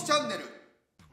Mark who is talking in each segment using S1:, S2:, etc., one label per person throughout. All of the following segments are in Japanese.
S1: キチャンネル。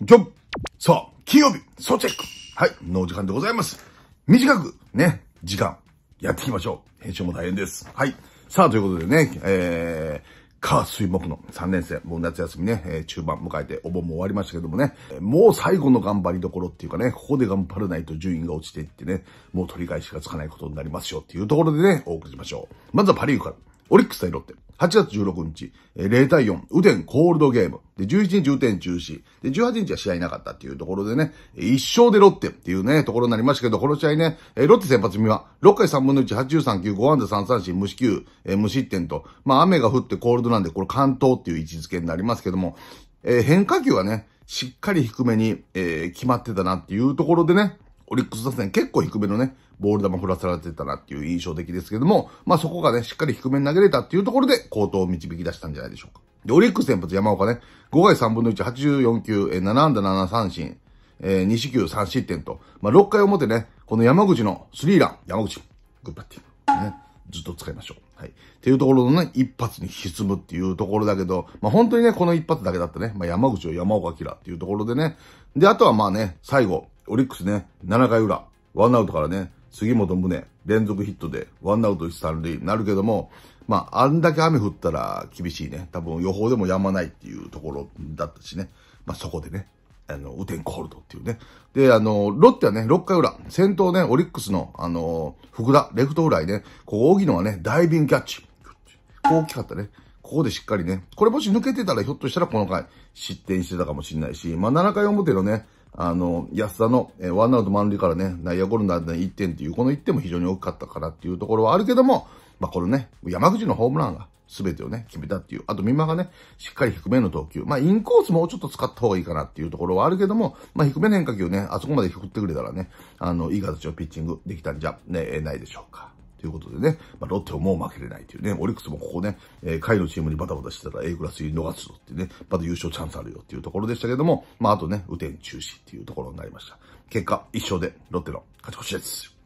S1: ジョブさあ、金曜日、ソチェックはい、のお時間でございます。短く、ね、時間、やっていきましょう。編集も大変です。はい。さあ、ということでね、えー、火、水、木の3年生、もう夏休みね、えー、中盤迎えてお盆も終わりましたけどもね、もう最後の頑張りどころっていうかね、ここで頑張らないと順位が落ちていってね、もう取り返しがつかないことになりますよっていうところでね、お送りしましょう。まずはパリーグから、オリックス対ロッテ。8月16日、0対4、雨天コールドゲーム。で、11日雨天中止。で、18日は試合なかったっていうところでね、一勝でロッテっていうね、ところになりましたけど、この試合ね、ロッテ先発組は、6回3分の1、83球、5安打3三振、無四球、無失点と、まあ雨が降ってコールドなんで、これ関東っていう位置づけになりますけども、変化球はね、しっかり低めに、えー、決まってたなっていうところでね、オリックス打線結構低めのね、ボール球振らされてたなっていう印象的ですけども、まあそこがね、しっかり低めに投げれたっていうところで、好投を導き出したんじゃないでしょうか。で、オリックス先発山岡ね、5回3分の1、84球、え7安打7三振、えー、2四球3失点と、まあ6回表ね、この山口のスリーラン、山口、グッバッティング。ね。ずっと使いましょう。はい。っていうところのね、一発に沈むっていうところだけど、まあ本当にね、この一発だけだったね。まあ山口を山岡キラーっていうところでね。で、あとはまあね、最後、オリックスね、7回裏、ワンアウトからね、杉本宗、連続ヒットで、ワンアウト一三塁になるけども、まあ、あんだけ雨降ったら厳しいね。多分予報でもやまないっていうところだったしね。まあ、そこでね、あの、雨天コールドっていうね。で、あの、ロッテはね、6回裏、先頭ね、オリックスの、あの、福田、レフトフライね、ここ、荻野はね、ダイビングキャッチ。大きかったね。ここでしっかりね、これもし抜けてたら、ひょっとしたらこの回、失点してたかもしれないし、まあ、7回表のね、あの、安田の、えー、ワンアウト満塁からね、内野ゴロの間で1点っていう、この1点も非常に大きかったからっていうところはあるけども、まあ、これね、山口のホームランが全てをね、決めたっていう。あと、三馬がね、しっかり低めの投球。まあ、インコースもうちょっと使った方がいいかなっていうところはあるけども、まあ、低めの変化球ね、あそこまで振ってくれたらね、あの、いい形のピッチングできたんじゃ、ね、ないでしょうか。ということでね、まあ、ロッテももう負けれないというね、オリックスもここね、えー、下位のチームにバタバタしてたら A クラスに逃すぞってね、まだ優勝チャンスあるよっていうところでしたけども、まあ、あとね、雨天中止っていうところになりました。結果、一勝でロッテの勝ち越しです。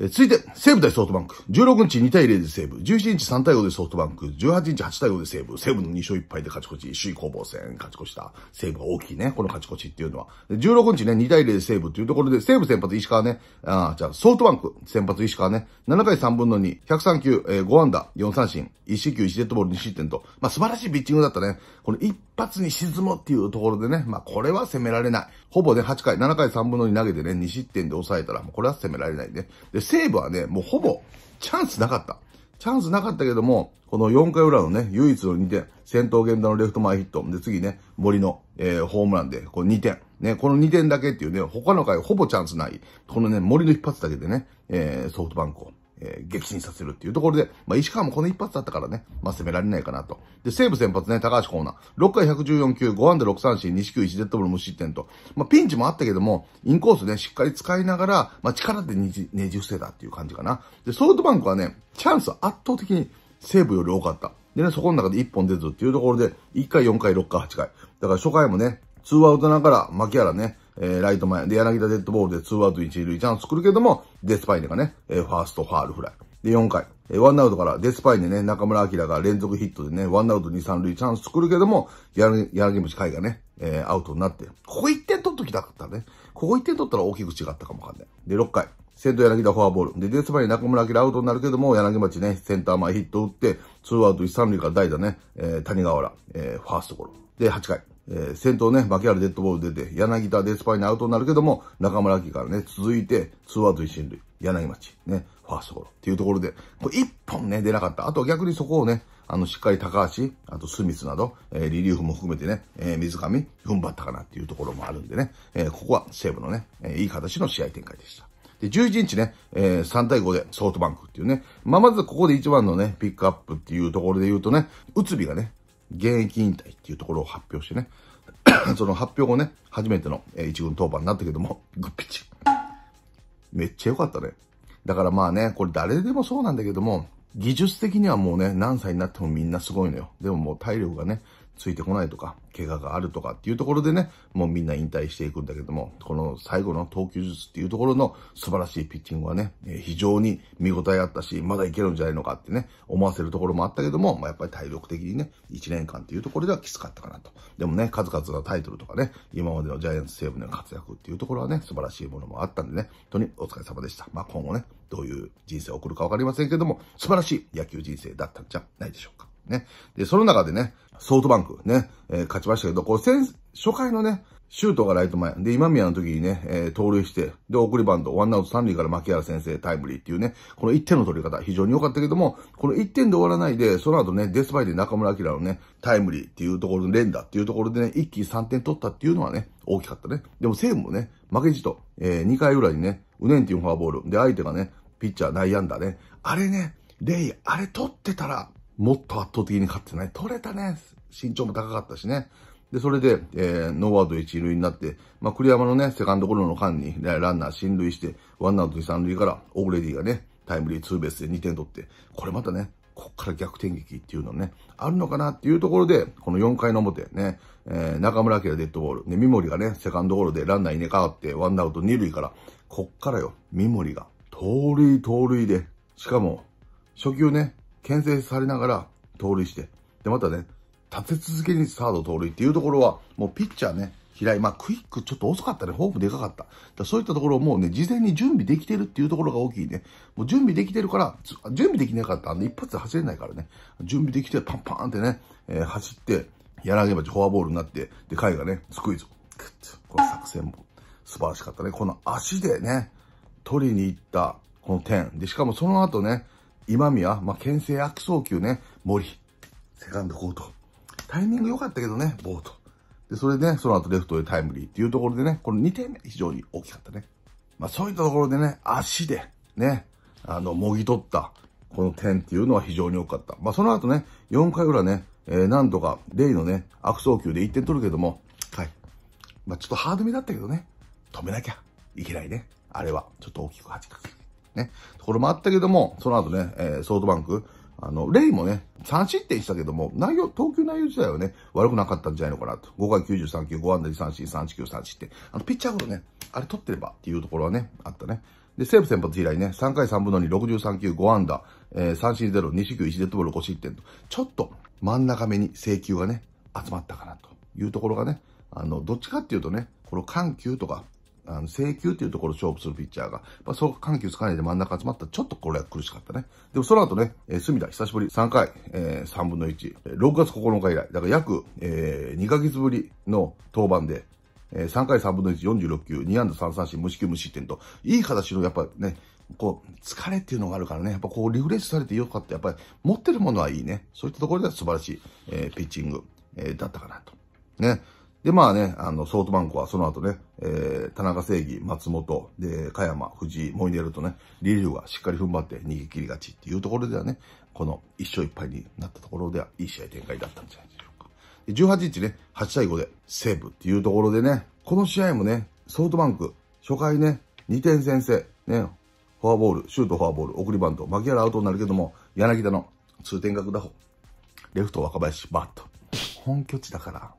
S1: え続いて、西武対ソフトバンク。16日2対0で西武。17日3対5でソフトバンク。18日8対5で西武。西武の2勝1敗で勝ち越し。首位攻防戦勝ち越した。西武は大きいね。この勝ち越しっていうのは。16日ね、2対0で西武っていうところで、西武先発石川ね。あじゃあ、ソフトバンク先発石川ね。7回3分の2。103球、えー、5安打、4三振。1四球1デッドボール2失点と。まあ、素晴らしいピッチングだったね。この1発に沈むっていうところでね、まあこれは攻められない。ほぼね、8回、7回3分の2投げてね、2失点で抑えたら、もうこれは攻められないね。で、西武はね、もうほぼチャンスなかった。チャンスなかったけども、この4回裏のね、唯一の2点、先頭源田のレフト前ヒット、で次ね、森の、えー、ホームランで、この2点、ね、この2点だけっていうね、他の回ほぼチャンスない。このね、森の一発だけでね、えー、ソフトバンクをえー、激震させるっていうところで、まあ、石川もこの一発だったからね、まあ、攻められないかなと。で、西武先発ね、高橋コーナー。6回114球、5安打6三振、2四球1デッドボール無失点と。まあ、ピンチもあったけども、インコースね、しっかり使いながら、まあ、力でねじ、ねじ伏せたっていう感じかな。で、ソフトバンクはね、チャンス圧倒的に西武より多かった。でね、そこの中で1本出ずっていうところで、1回、4回、6回、8回。だから初回もね、ツーアウトながら、牧原ね、えー、ライト前で柳田デッドボールで2アウト1塁チャンス作るけども、デスパイネがね、えー、ファーストファールフライ。で、4回、えー、ワンアウトからデスパイネね、中村明が連続ヒットでね、ワンアウト2、3塁チャンス作るけども、柳、柳口海がね、えー、アウトになって、ここ1点取っときたかったね。ここ1点取ったら大きく違ったかもわかんない。で、6回、先頭柳田フォアボール。で、デスパイネ中村明アウトになるけども、柳町ね、センター前ヒット打って、2アウト1、3塁から代打ね、えー、谷川原、えー、ファーストゴロ。で、8回。えー、先頭ね、バケアルデッドボール出て、柳田デスパイにアウトになるけども、中村明からね、続いて、ツーアウト一進塁、柳町、ね、ファーストゴロっていうところで、これ一本ね、出なかった。あと逆にそこをね、あの、しっかり高橋、あとスミスなど、えー、リリーフも含めてね、えー、水上、踏ん張ったかなっていうところもあるんでね、えー、ここは西武のね、えー、いい形の試合展開でした。で、11日ね、えー、3対5でソフトバンクっていうね、まあ、まずここで一番のね、ピックアップっていうところで言うとね、つびがね、現役引退っていうところを発表してね、その発表後ね、初めての一軍登板になったけども、グッピチ。めっちゃ良かったね。だからまあね、これ誰でもそうなんだけども、技術的にはもうね、何歳になってもみんなすごいのよ。でももう体力がね、ついてこないとか、怪我があるとかっていうところでね、もうみんな引退していくんだけども、この最後の投球術っていうところの素晴らしいピッチングはね、非常に見応えあったし、まだいけるんじゃないのかってね、思わせるところもあったけども、まあ、やっぱり体力的にね、1年間っていうところではきつかったかなと。でもね、数々のタイトルとかね、今までのジャイアンツ西武の活躍っていうところはね、素晴らしいものもあったんでね、本当にお疲れ様でした。まあ、今後ね、どういう人生を送るかわかりませんけども、素晴らしい野球人生だったんじゃないでしょうか。ね。で、その中でね、ソフトバンクね、えー、勝ちましたけど、これ先、初回のね、ートがライト前。で、今宮の時にね、えー、盗塁して、で、送りバント、ワンアウト三塁から牧原先生タイムリーっていうね、この1点の取り方、非常に良かったけども、この1点で終わらないで、その後ね、デスバイで中村明のね、タイムリーっていうところの連打っていうところでね、一気に3点取ったっていうのはね、大きかったね。でも西武もね、負けじと、えー、2回ぐらいにね、うねんっていうフォアボール。で、相手がね、ピッチャー内野安打ね。あれね、レイ、あれ取ってたら、もっと圧倒的に勝ってない。取れたね。身長も高かったしね。で、それで、えー、ノーアウト一塁になって、まあ、栗山のね、セカンドゴロの間に、ランナー進塁して、ワンアウト二三塁から、オーレディがね、タイムリーツーベースで2点取って、これまたね、こっから逆転劇っていうのね、あるのかなっていうところで、この4回の表ね、えー、中村家がデッドボール、ね、三森がね、セカンドゴロでランナー入れ替わって、ワンアウト2塁から、こっからよ、三森が、盗塁盗塁で、しかも、初球ね、牽制されながら盗塁して、で、またね、立て続けにサード盗塁っていうところは、もうピッチャーね、平井、まあ、クイックちょっと遅かったね、フォームでかかった。だそういったところをもうね、事前に準備できてるっていうところが大きいね。もう準備できてるから、準備できなかったんで、一発で走れないからね、準備できてパンパンってね、えー、走って、やらげばフォアボールになって、で、回がね、スクイズを。この作戦も素晴らしかったね。この足でね、取りに行った、この点。で、しかもその後ね、今宮、まあ、牽制悪送球ね、森、セカンドコート。タイミング良かったけどね、ボート。で、それで、ね、その後レフトでタイムリーっていうところでね、この2点目非常に大きかったね。まあそういったところでね、足で、ね、あの、もぎ取った、この点っていうのは非常に多かった。まあその後ね、4回裏ね、えー、なんとか、レイのね、悪送球で1点取るけども、はい。まあちょっとハードめだったけどね、止めなきゃいけないね。あれは、ちょっと大きく弾く。ね、ところもあったけども、その後ね、えー、ソフトバンク、あの、レイもね、3失点したけども、内容、投球内容自体はね、悪くなかったんじゃないのかなと。5回93球、5安打3 4 3 1 9 3失点。あの、ピッチャーゴロね、あれ取ってればっていうところはね、あったね。で、西武先発以来ね、3回3分の2、63球、5安打、えー、3振0、2四球、1デッドボール、5失点と、ちょっと真ん中目に請球がね、集まったかなというところがね、あの、どっちかっていうとね、この緩急とかあの、請求っていうところを勝負するピッチャーが、まあ、そう、緩急つかないで真ん中集まったちょっとこれは苦しかったね。でもその後ね、えー、隅田、久しぶり、3回、えー、3分の1、6月9日以来、だから約、えー、2ヶ月ぶりの登板で、えー、3回3分の1、46球、2安打3三振、無四球無失点と、いい形の、やっぱね、こう、疲れっていうのがあるからね、やっぱこう、リフレッシュされてよかった。やっぱり、持ってるものはいいね。そういったところでは素晴らしい、えー、ピッチング、えー、だったかなと。ね。で、まあね、あの、ソートバンクはその後ね、えー、田中正義、松本、で、加山、藤井、モイネルとね、リリュウがしっかり踏ん張って逃げ切り勝ちっていうところではね、この一勝一敗になったところでは、いい試合展開だったんじゃないでしょうか。18日ね、8対5でセーブっていうところでね、この試合もね、ソフトバンク、初回ね、2点先制、ね、フォアボール、シュートフォアボール、送りバント、やらアウトになるけども、柳田の通天閣打法、レフト若林、バット。本拠地だから、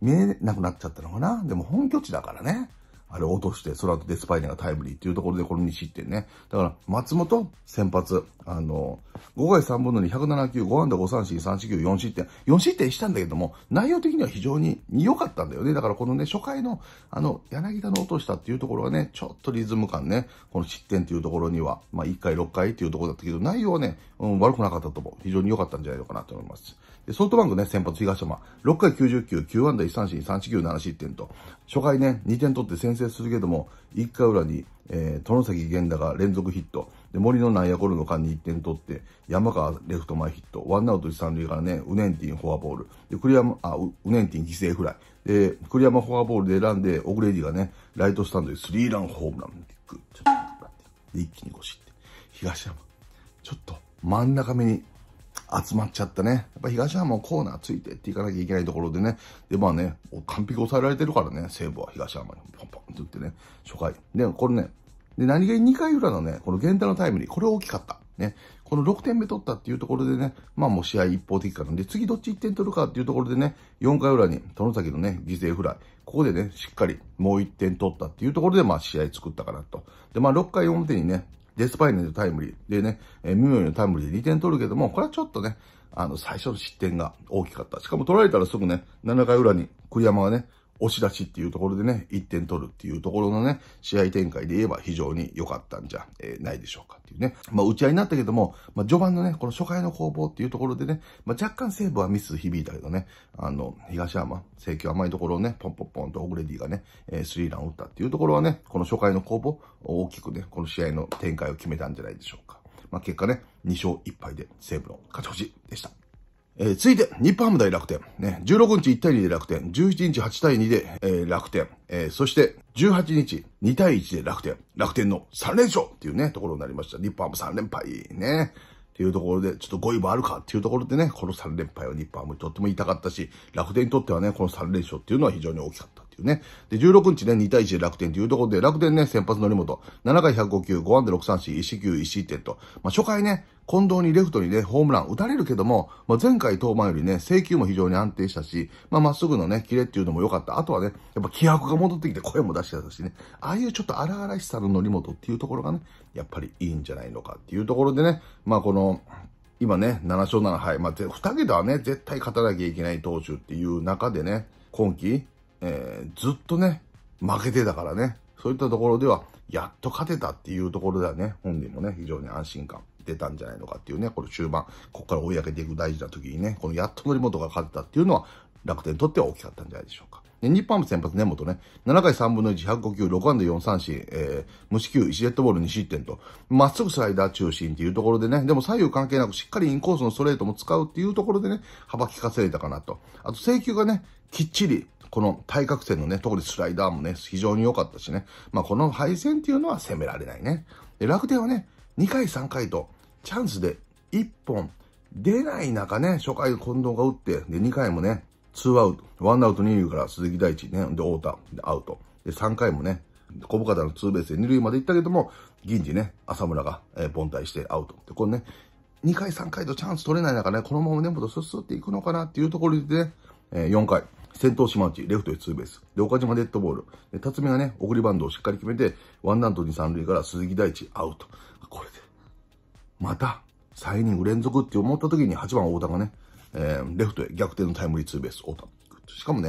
S1: 見えなくなっちゃったのかな。でも本拠地だからね。あれ落として、その後デスパイネがタイムリーっていうところでこの2失点ね。だから、松本、先発、あの、5回3分の2、107球、5安打5三振、3四球、4失点。4失点したんだけども、内容的には非常に良かったんだよね。だからこのね、初回の、あの、柳田の落としたっていうところはね、ちょっとリズム感ね、この失点っていうところには、まあ1回6回っていうところだったけど、内容はね、うん、悪くなかったと思う。非常に良かったんじゃないのかなと思います。ソフトバンクね、先発東山、6回9 9 9安打1三振、3四球7失点と、初回ね、2点取って先制するけども、1回裏に、えー、殿崎源田が連続ヒット、で、森の内野ゴロの間に1点取って、山川レフト前ヒット、ワンアウト1、3塁からね、ウネンティンフォアボール、で、栗山、あ、ウネンティン犠牲フライ、で、栗山フォアボールで選んで、オグレディがね、ライトスタンドでスリーランホームラン、ちょっと、一気に5って。東山、ちょっと真ん中目に集まっちゃってね。やっぱ東浜もコーナーついてっていかなきゃいけないところでね。で、まあね、完璧抑えられてるからね、西武は東浜にポンポンって打ってね、初回。で、これね、で、何気に2回裏のね、この源太のタイムリー、これ大きかった。ね。この6点目取ったっていうところでね、まあもう試合一方的かなんで、次どっち1点取るかっていうところでね、4回裏に、殿崎のね、犠牲フライ。ここでね、しっかりもう1点取ったっていうところで、まあ試合作ったかなと。で、まあ6回表にね、デスパイネのタイムリー、でね、えー、ミノリのタイムリーで2点取るけども、これはちょっとね、あの、最初の失点が大きかった。しかも取られたらすぐね、7回裏に栗山がね、押し出しっていうところでね、1点取るっていうところのね、試合展開で言えば非常に良かったんじゃ、えないでしょうかっていうね。まあ、打ち合いになったけども、まあ、序盤のね、この初回の攻防っていうところでね、まあ、若干セーブはミス響いたけどね、あの、東山、請求甘いところをね、ポンポンポンとオグレディがね、えスリーランを打ったっていうところはね、この初回の攻防、大きくね、この試合の展開を決めたんじゃないでしょうか。まあ、結果ね、2勝1敗で西武の勝ち星でした。えー、続いて、日本ハム対楽天。ね、16日1対2で楽天。17日8対2で、えー、楽天。えー、そして、18日2対1で楽天。楽天の3連勝っていうね、ところになりました。日本ハム3連敗ね。っていうところで、ちょっと5位もあるかっていうところでね、この3連敗は日本ハムにとっても痛かったし、楽天にとってはね、この3連勝っていうのは非常に大きかった。ていうね。で、16日ね、2対1で楽天というところで、楽天ね、先発の根本、7回105球、5安で6三振、1四球、1失点と、まあ、初回ね、近藤にレフトにね、ホームラン打たれるけども、まあ、前回登板よりね、制球も非常に安定したし、まあ、まっすぐのね、キレっていうのも良かった。あとはね、やっぱ気迫が戻ってきて声も出してたしね、ああいうちょっと荒々しさの則本っていうところがね、やっぱりいいんじゃないのかっていうところでね、まあ、この、今ね、7勝7敗。まあ、2桁はね、絶対勝たなきゃいけない投手っていう中でね、今季、えー、ずっとね、負けてたからね、そういったところでは、やっと勝てたっていうところではね、本人もね、非常に安心感出たんじゃないのかっていうね、これ終盤、ここから追い上げていく大事な時にね、このやっとり本が勝てたっていうのは、楽天にとっては大きかったんじゃないでしょうか。で、日本ハム先発根本ね、7回3分の1、105球、6安打4三振、えー、無四球、1デッドボール2失点と、まっすぐスライダー中心っていうところでね、でも左右関係なくしっかりインコースのストレートも使うっていうところでね、幅利かせれたかなと。あと、制球がね、きっちり、この対角線のね、特にスライダーもね、非常に良かったしね。まあ、この敗戦っていうのは攻められないね。で、楽天はね、2回3回と、チャンスで1本出ない中ね、初回近藤が打って、で、2回もね、2アウト、1アウト2塁から鈴木大地ね、で、太田、で、アウト。で、3回もね、小深田のツーベースで2塁まで行ったけども、銀次ね、浅村が、えー、凡退してアウト。で、これね、2回3回とチャンス取れない中ね、このまま根本スッスっていくのかなっていうところでね、えー、4回、先頭島内、レフトへツーベース。で、岡島デッドボール。で、辰巳がね、送りバンドをしっかり決めて、ワンアウト二三塁から鈴木大地、アウト。これで、また、3イニング連続って思った時に8番太田がね、えー、レフトへ逆転のタイムリーツーベース、太田。しかもね、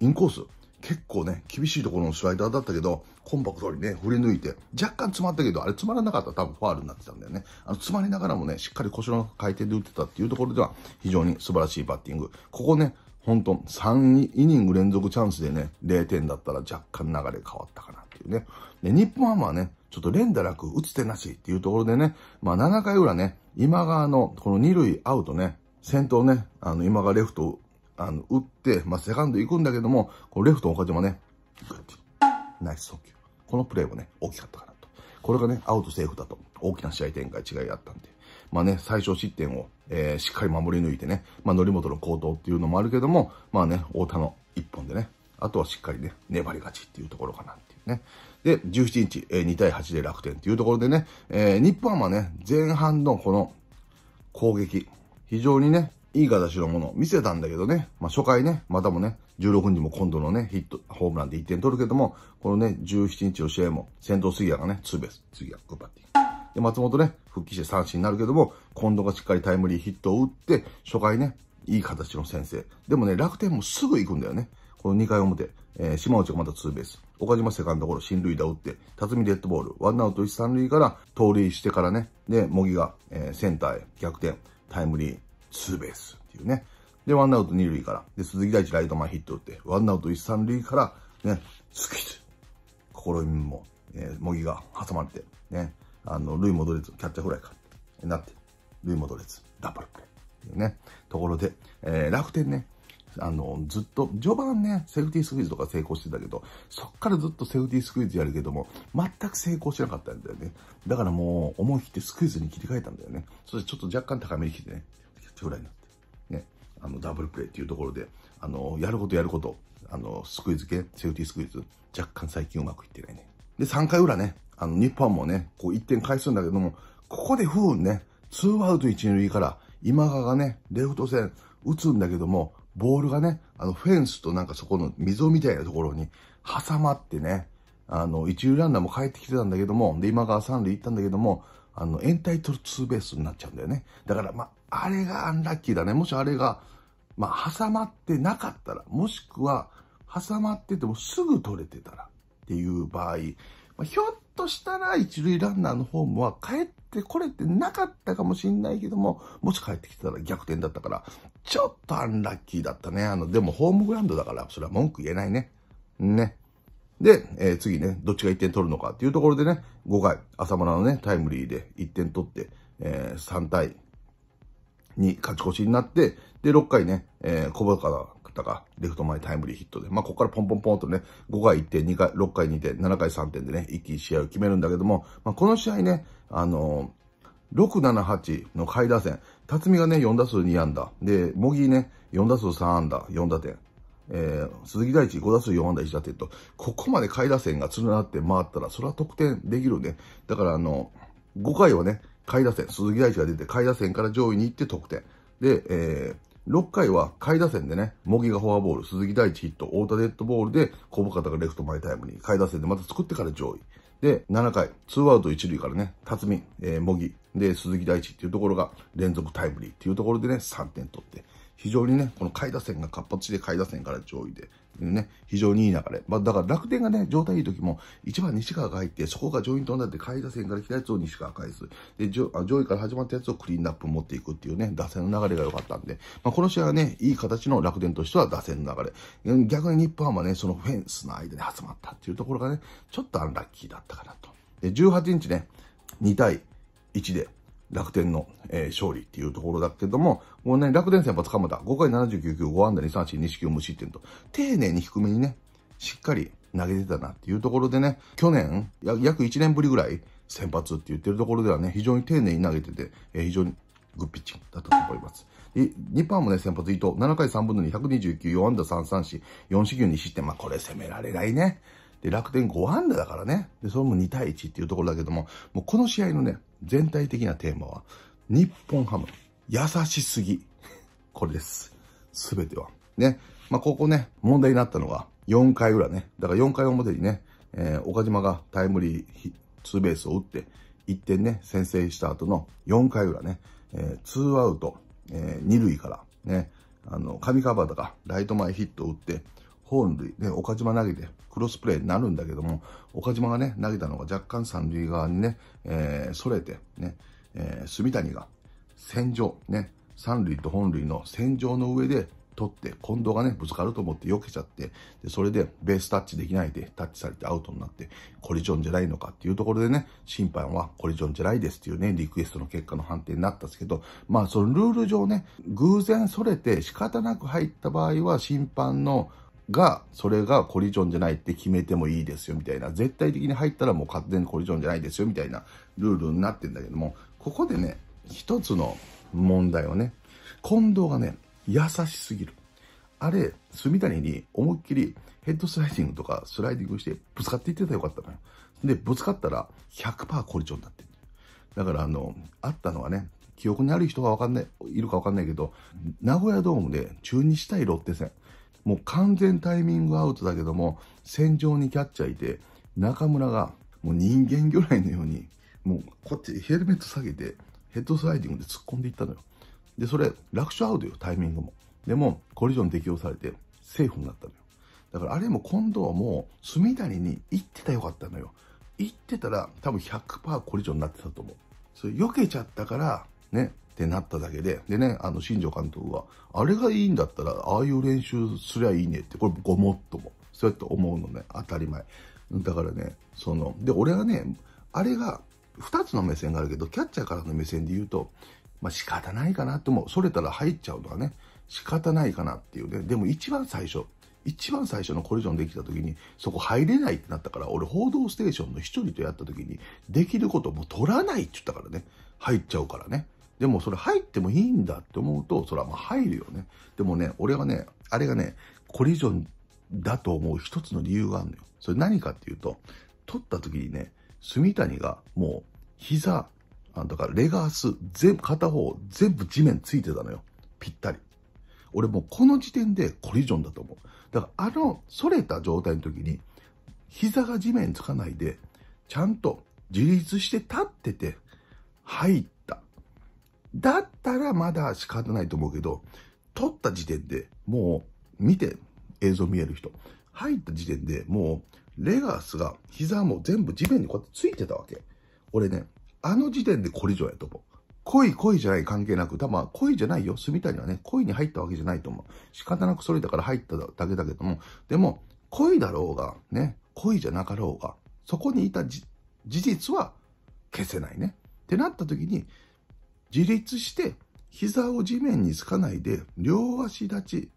S1: インコース、結構ね、厳しいところのスライダーだったけど、コンパクトにね、振り抜いて、若干詰まったけど、あれ詰まらなかったら多分ファールになってたんだよね。あの、詰まりながらもね、しっかり腰の回転で打ってたっていうところでは、非常に素晴らしいバッティング。ここね、本当3イニング連続チャンスでね、0点だったら若干流れ変わったかなっていうね。で、日本ハムはね、ちょっと連打楽、打つ手なしっていうところでね、まあ7回裏ね、今川のこの2塁アウトね、先頭ね、あの今川レフト、あの、打って、まあセカンド行くんだけども、このレフト岡島ね、ナイス送球。このプレーもね、大きかったかなと。これがね、アウトセーフだと、大きな試合展開違いあったんで、まあね、最小失点をえー、しっかり守り抜いてね、まあ、則本の高騰っていうのもあるけども、まあね、太田の一本でね、あとはしっかりね、粘り勝ちっていうところかなっていうね。で、17日、えー、2対8で楽天っていうところでね、えー、日本はね、前半のこの攻撃、非常にね、いい形のものを見せたんだけどね、まあ、初回ね、またもね、16日も今度のね、ヒット、ホームランで1点取るけども、このね、17日の試合も、先頭杉谷がね、ツーベース、杉谷、グッバッティング。で、松本ね、復帰して三振になるけども、今度がしっかりタイムリーヒットを打って、初回ね、いい形の先制。でもね、楽天もすぐ行くんだよね。この2回表、えー、島内がまたツーベース。岡島セカンドゴロ、進塁打打って、辰巳デッドボール、ワンアウト一三塁から盗塁してからね、で、茂木が、えー、センターへ逆転、タイムリー、ツーベースっていうね。で、ワンアウト二塁から、で、鈴木大地ライト前ヒット打って、ワンアウト一三塁から、ね、スキイズ。試みも、えー、茂木が挟まれて、ね、あの、ルイ・モドレツ、キャッチャーフライか。なって、ルイ・モドレツ、ダブルプレイ。ね、ところで、えー、楽天ね、あの、ずっと、序盤ね、セーフティースクイズとか成功してたけど、そっからずっとセーフティースクイズやるけども、全く成功しなかったんだよね。だからもう、思い切ってスクイズに切り替えたんだよね。そしてちょっと若干高めに来てね、キャッチフライになって、ね、あの、ダブルプレイっていうところで、あの、やることやること、あの、スクイズ系、セーフティースクイズ、若干最近うまくいってないね。で、3回裏ね、あの、日本もね、こう1点返すんだけども、ここで不運ね、ツーアウト1塁から今川がね、レフト線打つんだけども、ボールがね、あの、フェンスとなんかそこの溝みたいなところに挟まってね、あの、一塁ランナーも帰ってきてたんだけども、で、今川三塁行ったんだけども、あの、エンタイトルツーベースになっちゃうんだよね。だから、まあ、あれがアンラッキーだね。もしあれが、まあ、挟まってなかったら、もしくは、挟まっててもすぐ取れてたらっていう場合、まあ、ひょっとしたら一塁ランナーのホームは帰ってこれてなかったかもしんないけども、もし帰ってきたら逆転だったから、ちょっとアンラッキーだったね。あの、でもホームグラウンドだから、それは文句言えないね。ね。で、えー、次ね、どっちが1点取るのかっていうところでね、5回、浅村のね、タイムリーで1点取って、えー、3対2勝ち越しになって、で、6回ね、えー、小川ったか、レフト前タイムリーヒットで、まあ、ここからポンポンポンとね、5回1点、2回、6回2点、7回3点でね、一気に試合を決めるんだけども、まあ、この試合ね、あのー、678の下位打線、辰巳がね、4打数2安打、で、茂木ね、4打数3安打、4打点、えー、鈴木大地5打数4安打1打点と、ここまで下位打線が連なって回ったら、それは得点できるね。だからあの、5回はね、下位打線、鈴木大地が出て、下位打線から上位に行って得点。で、えー、6回は下位打線でね、茂木がフォアボール、鈴木大地ヒット、太田デッドボールで、小深田がレフト前タイムに、下位打線でまた作ってから上位。で、7回、ツーアウト1塁からね、辰巳、えー、茂木、で、鈴木大地っていうところが連続タイムリーっていうところでね、3点取って、非常にね、この下位打線が活発で下位打線から上位で、ていうね、非常にいい流れ。まあ、だから楽天がね、状態いい時も、1番西川が入って、そこがジョイントになって、下位打線から来たやつを西川返す。で、上位から始まったやつをクリーンナップ持っていくっていうね、打線の流れが良かったんで、まあ、この試合はね、いい形の楽天としては打線の流れ。逆に日本はね、そのフェンスの間に集まったっていうところがね、ちょっとアンラッキーだったかなと。で、18日ね、2対1で、楽天の、えー、勝利っていうところだけども、もうね、楽天先発鎌田、5回79球、5安打2三振、2四球無失点と、丁寧に低めにね、しっかり投げてたなっていうところでね、去年、約1年ぶりぐらい先発って言ってるところではね、非常に丁寧に投げてて、えー、非常にグッピッチンだったと思います。パーもね、先発伊藤、7回3分の2、129、4安打3三振、4四球に失点、まあこれ攻められないね。で、楽天5安打だからね。で、それも2対1っていうところだけども、もうこの試合のね、全体的なテーマは、日本ハム、優しすぎ。これです。すべては。ね。まあ、ここね、問題になったのが、4回裏ね。だから4回表にね、えー、岡島がタイムリーツーベースを打って、1点ね、先制した後の4回裏ね、えー、2アウト、えー、2塁から、ね、あの、上川端がライト前ヒットを打って、本塁、で、岡島投げて、クロスプレーになるんだけども、岡島がね、投げたのが若干三塁側にね、えー、それて、ね、えー、住谷が、戦場、ね、三塁と本塁の戦場の上で取って、近藤がね、ぶつかると思って避けちゃって、で、それでベースタッチできないで、タッチされてアウトになって、コリジョンじゃないのかっていうところでね、審判はコリジョンじゃないですっていうね、リクエストの結果の判定になったんですけど、まあ、そのルール上ね、偶然それて仕方なく入った場合は、審判のが、それがコリジョンじゃないって決めてもいいですよみたいな、絶対的に入ったらもう勝手にコリジョンじゃないですよみたいなルールになってんだけども、ここでね、一つの問題はね、近藤がね、優しすぎる。あれ、住谷に思いっきりヘッドスライディングとかスライディングしてぶつかっていってたらよかったのよ。で、ぶつかったら100%コリジョンになって。る。だからあの、あったのはね、記憶にある人がわかんない、いるかわかんないけど、名古屋ドームで中日対ロッテ戦。もう完全タイミングアウトだけども、戦場にキャッチャーいて、中村がもう人間魚雷のように、もうこっちヘルメット下げて、ヘッドスライディングで突っ込んでいったのよ。で、それ、楽勝アウトよ、タイミングも。でも、コリジョン適用されて、セーフになったのよ。だからあれも今度はもう、隅谷に行ってたよかったのよ。行ってたら、多分100%コリジョンになってたと思う。それ避けちゃったから、ね、ってなっただけで、でね、あの、新庄監督は、あれがいいんだったら、ああいう練習すりゃいいねって、これごもっとも。そうやって思うのね、当たり前。だからね、その、で、俺はね、あれが、二つの目線があるけど、キャッチャーからの目線で言うと、まあ仕方ないかなって思う。それたら入っちゃうとかね、仕方ないかなっていうね。でも一番最初、一番最初のコリジョンできた時に、そこ入れないってなったから、俺、報道ステーションの一人とやった時に、できることも取らないって言ったからね、入っちゃうからね。でもそれ入ってもいいんだって思うと、それはまあ入るよね。でもね、俺はね、あれがね、コリジョンだと思う一つの理由があるのよ。それ何かっていうと、取った時にね、住谷がもう膝、あだからレガース、全部、片方全部地面ついてたのよ。ぴったり。俺もうこの時点でコリジョンだと思う。だからあの、逸れた状態の時に、膝が地面つかないで、ちゃんと自立して立ってて、入っだったらまだ仕方ないと思うけど、撮った時点でもう見て映像見える人、入った時点でもうレガースが膝も全部地面にこうやってついてたわけ。俺ね、あの時点でこれ以上やと思う。恋恋じゃない関係なく、たま恋じゃないよ。住にはね、恋に入ったわけじゃないと思う。仕方なくそれだから入っただけだけども、でも恋だろうが、ね、恋じゃなかろうが、そこにいた事実は消せないね。ってなった時に、自立して、膝を地面につかないで、両足立ち、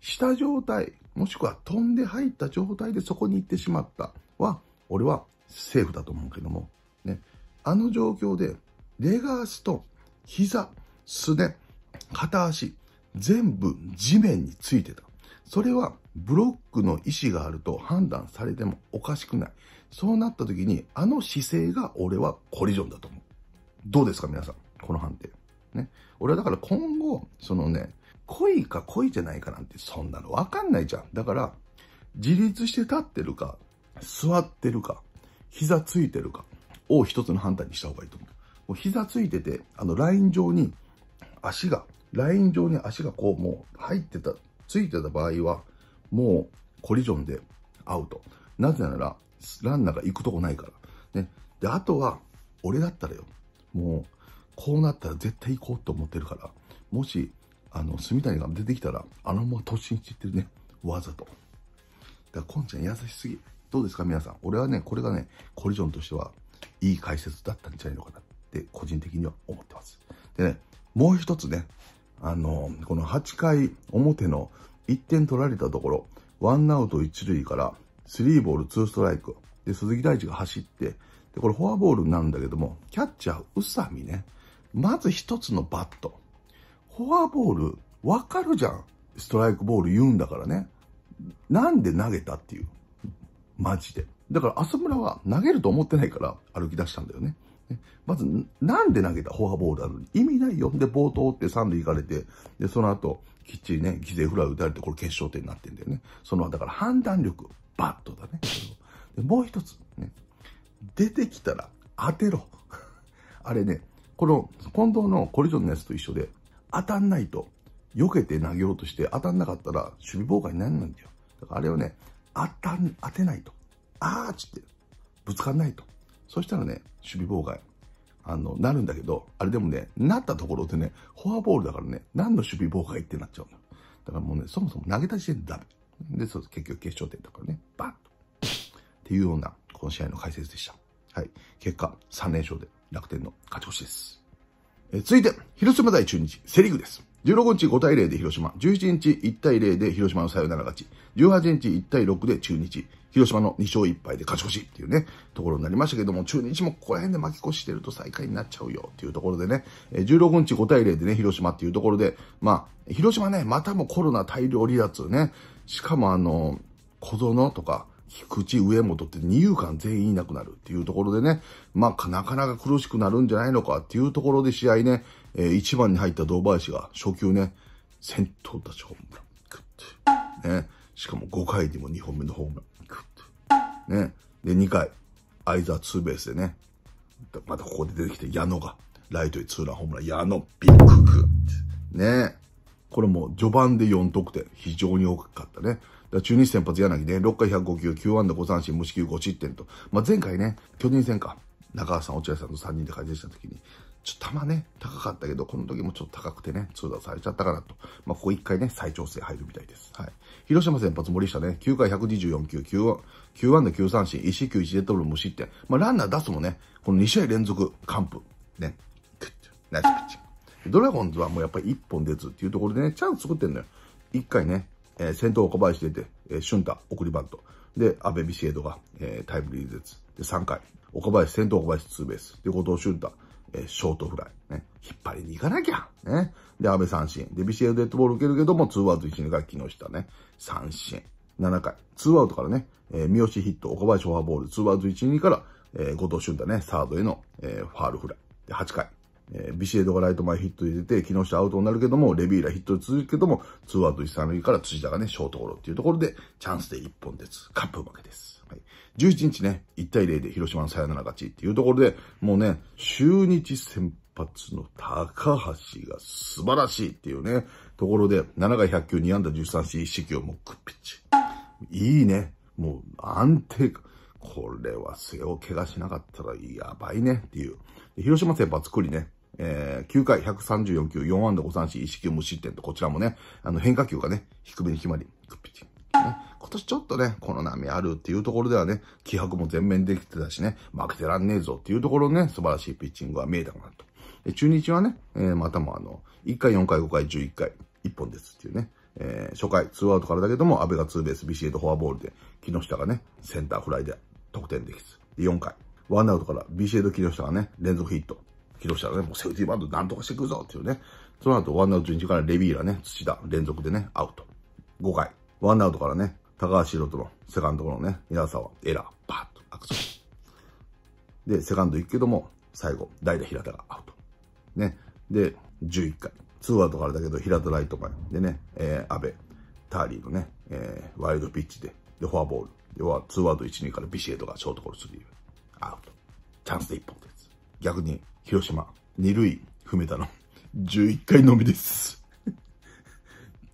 S1: した状態、もしくは飛んで入った状態でそこに行ってしまったは、俺はセーフだと思うけども、ね、あの状況で、レガースと膝、すね、片足、全部地面についてた。それはブロックの意思があると判断されてもおかしくない。そうなった時に、あの姿勢が俺はコリジョンだと思う。どうですか皆さん。この判定。ね。俺はだから今後、そのね、恋か恋じゃないかなんてそんなのわかんないじゃん。だから、自立して立ってるか、座ってるか、膝ついてるかを一つの判断にした方がいいと思う。もう膝ついてて、あのライン上に足が、ライン上に足がこうもう入ってた、ついてた場合は、もうコリジョンでアウト。なぜなら、ランナーが行くとこないから。ね。で、あとは、俺だったらよ。もう、こうなったら絶対行こうと思ってるから、もし、あの、住谷が出てきたら、あのまま突進していってるね。わざと。だから、こんちゃん優しすぎ。どうですか、皆さん。俺はね、これがね、コリジョンとしては、いい解説だったんじゃないのかなって、個人的には思ってます。でね、もう一つね、あの、この8回表の1点取られたところ、ワンアウト1塁から、3ボール2ストライク。で、鈴木大地が走って、で、これフォアボールなんだけども、キャッチャー、宇佐美ね。まず一つのバット。フォアボール、わかるじゃん。ストライクボール言うんだからね。なんで投げたっていう。マジで。だから浅村は投げると思ってないから歩き出したんだよね。まず、なんで投げたフォアボールなの意味ないよ。で、冒頭って三塁行かれて、で、その後、きっちりね、犠牲フライ打たれて、これ決勝点になってんだよね。その、だから判断力、バットだね。でもう一つ、ね、出てきたら当てろ。あれね、この近藤のコリジョンのやつと一緒で、当たんないと、避けて投げようとして当たんなかったら守備妨害にならないんだよ。だからあれをね、当たん、当てないと。あーっちって、ぶつかんないと。そしたらね、守備妨害、あの、なるんだけど、あれでもね、なったところでね、フォアボールだからね、何の守備妨害ってなっちゃうの。だからもうね、そもそも投げた時点でダメ。で、そう結局決勝点だからね、バンと。っていうような、この試合の解説でした。はい。結果、3連勝で楽天の勝ち越しです。え続いて、広島対中日、セリグです。16日5対0で広島、17日1対0で広島のサヨナラ勝ち、18日1対6で中日、広島の2勝1敗で勝ち越しっていうね、ところになりましたけども、中日もここら辺で巻き越してると最下位になっちゃうよっていうところでね、16日5対0でね、広島っていうところで、まあ、広島ね、またもコロナ大量離脱ね、しかもあの、小園とか、菊池、上本って二遊間全員いなくなるっていうところでね、まあ、なかなか苦しくなるんじゃないのかっていうところで試合ね、えー、1番に入った堂林が初球ね、先頭打ちホームラン、グッて。ね。しかも5回にも2本目のホームラン、グッて。ね。で、2回、相沢ツーベースでね、またここで出てきて矢野が、ライトへツーランホームラン、矢野、ビッググッね。これも序盤で4得点、非常に多かったね。中日先発柳ね、6回105球、9安打5三振、無四球5失点と。まあ、前回ね、巨人戦か。中川さん、落合さんと3人で解説した時に、ちょっと球ね、高かったけど、この時もちょっと高くてね、通打されちゃったかなと。まあ、ここ1回ね、再調整入るみたいです。はい。広島先発森下ね、9回124球、9, 9安打9三振、1四球1デッドボール無失点。まあ、ランナー出すもね、この2試合連続、完封。ね。クッチナイスピッチドラゴンズはもうやっぱり1本出ずっていうところでね、チャンス作ってんのよ。1回ね、えー、先頭岡林出て、えー、俊太、送りバント。で、安倍ビシエドが、えー、タイムリー絶。で、3回。岡林、先頭岡林ツーベース。で、後藤俊太、えー、ショートフライ。ね。引っ張りに行かなきゃ。ね。で、安倍三振。で、ビシエドデッドボール受けるけども、ツーアウト1、2が木下ね。三振。7回。ツーアウトからね、えー、三好ヒット、岡林フォアボール、ツーアウト1、2から、えー、後藤俊太ね、サードへの、えー、ファールフライ。で、8回。えー、ビシエドがライト前ヒット入れて、木下アウトになるけども、レビーラヒットで続くけども、ツーアウト一三塁から辻田がね、ショートゴロっていうところで、チャンスで一本つ、カップ負けです。はい。11日ね、1対0で広島のサヨナラ勝ちっていうところで、もうね、終日先発の高橋が素晴らしいっていうね、ところで、7回100球2安打13合、四季をもくピッチ。いいね。もう安定感。これは背を怪我しなかったらやばいねっていう。広島先発クリね、えー、9回134球、4安打5三振、1球無失点と、こちらもね、あの変化球がね、低めに決まり、クッピチ。ね、今年ちょっとね、この波あるっていうところではね、気迫も全面できてたしね、負けてらんねえぞっていうところね、素晴らしいピッチングは見えたかなと。中日はね、えー、またもあの、1回、4回、5回、11回、1本ですっていうね、えー、初回、ツーアウトからだけども、安倍がツーベース、ビシエとフォアボールで、木下がね、センターフライで得点できず。4回、ワンアウトからビシエと木下がね、連続ヒット。木下ね、もうセーフティーバントなんとかしてくるぞっていうね。その後、ワンアウト1、2からレビーラね、土田、連続でね、アウト。5回。ワンアウトからね、高橋宏斗のセカンドのね、稲沢、エラー、バーッと、アクション。で、セカンド行くけども、最後、代打平田がアウト。ね。で、11回。ツーアウトからだけど、平田ライト前。でね、えー、安倍、ターリーのね、えー、ワイルドピッチで、で、フォアボール。要は、ツーアウト1、2からビシエドがショートコールーアウト。チャンスで1本です。逆に、広島、二塁、踏めたの。11回のみです。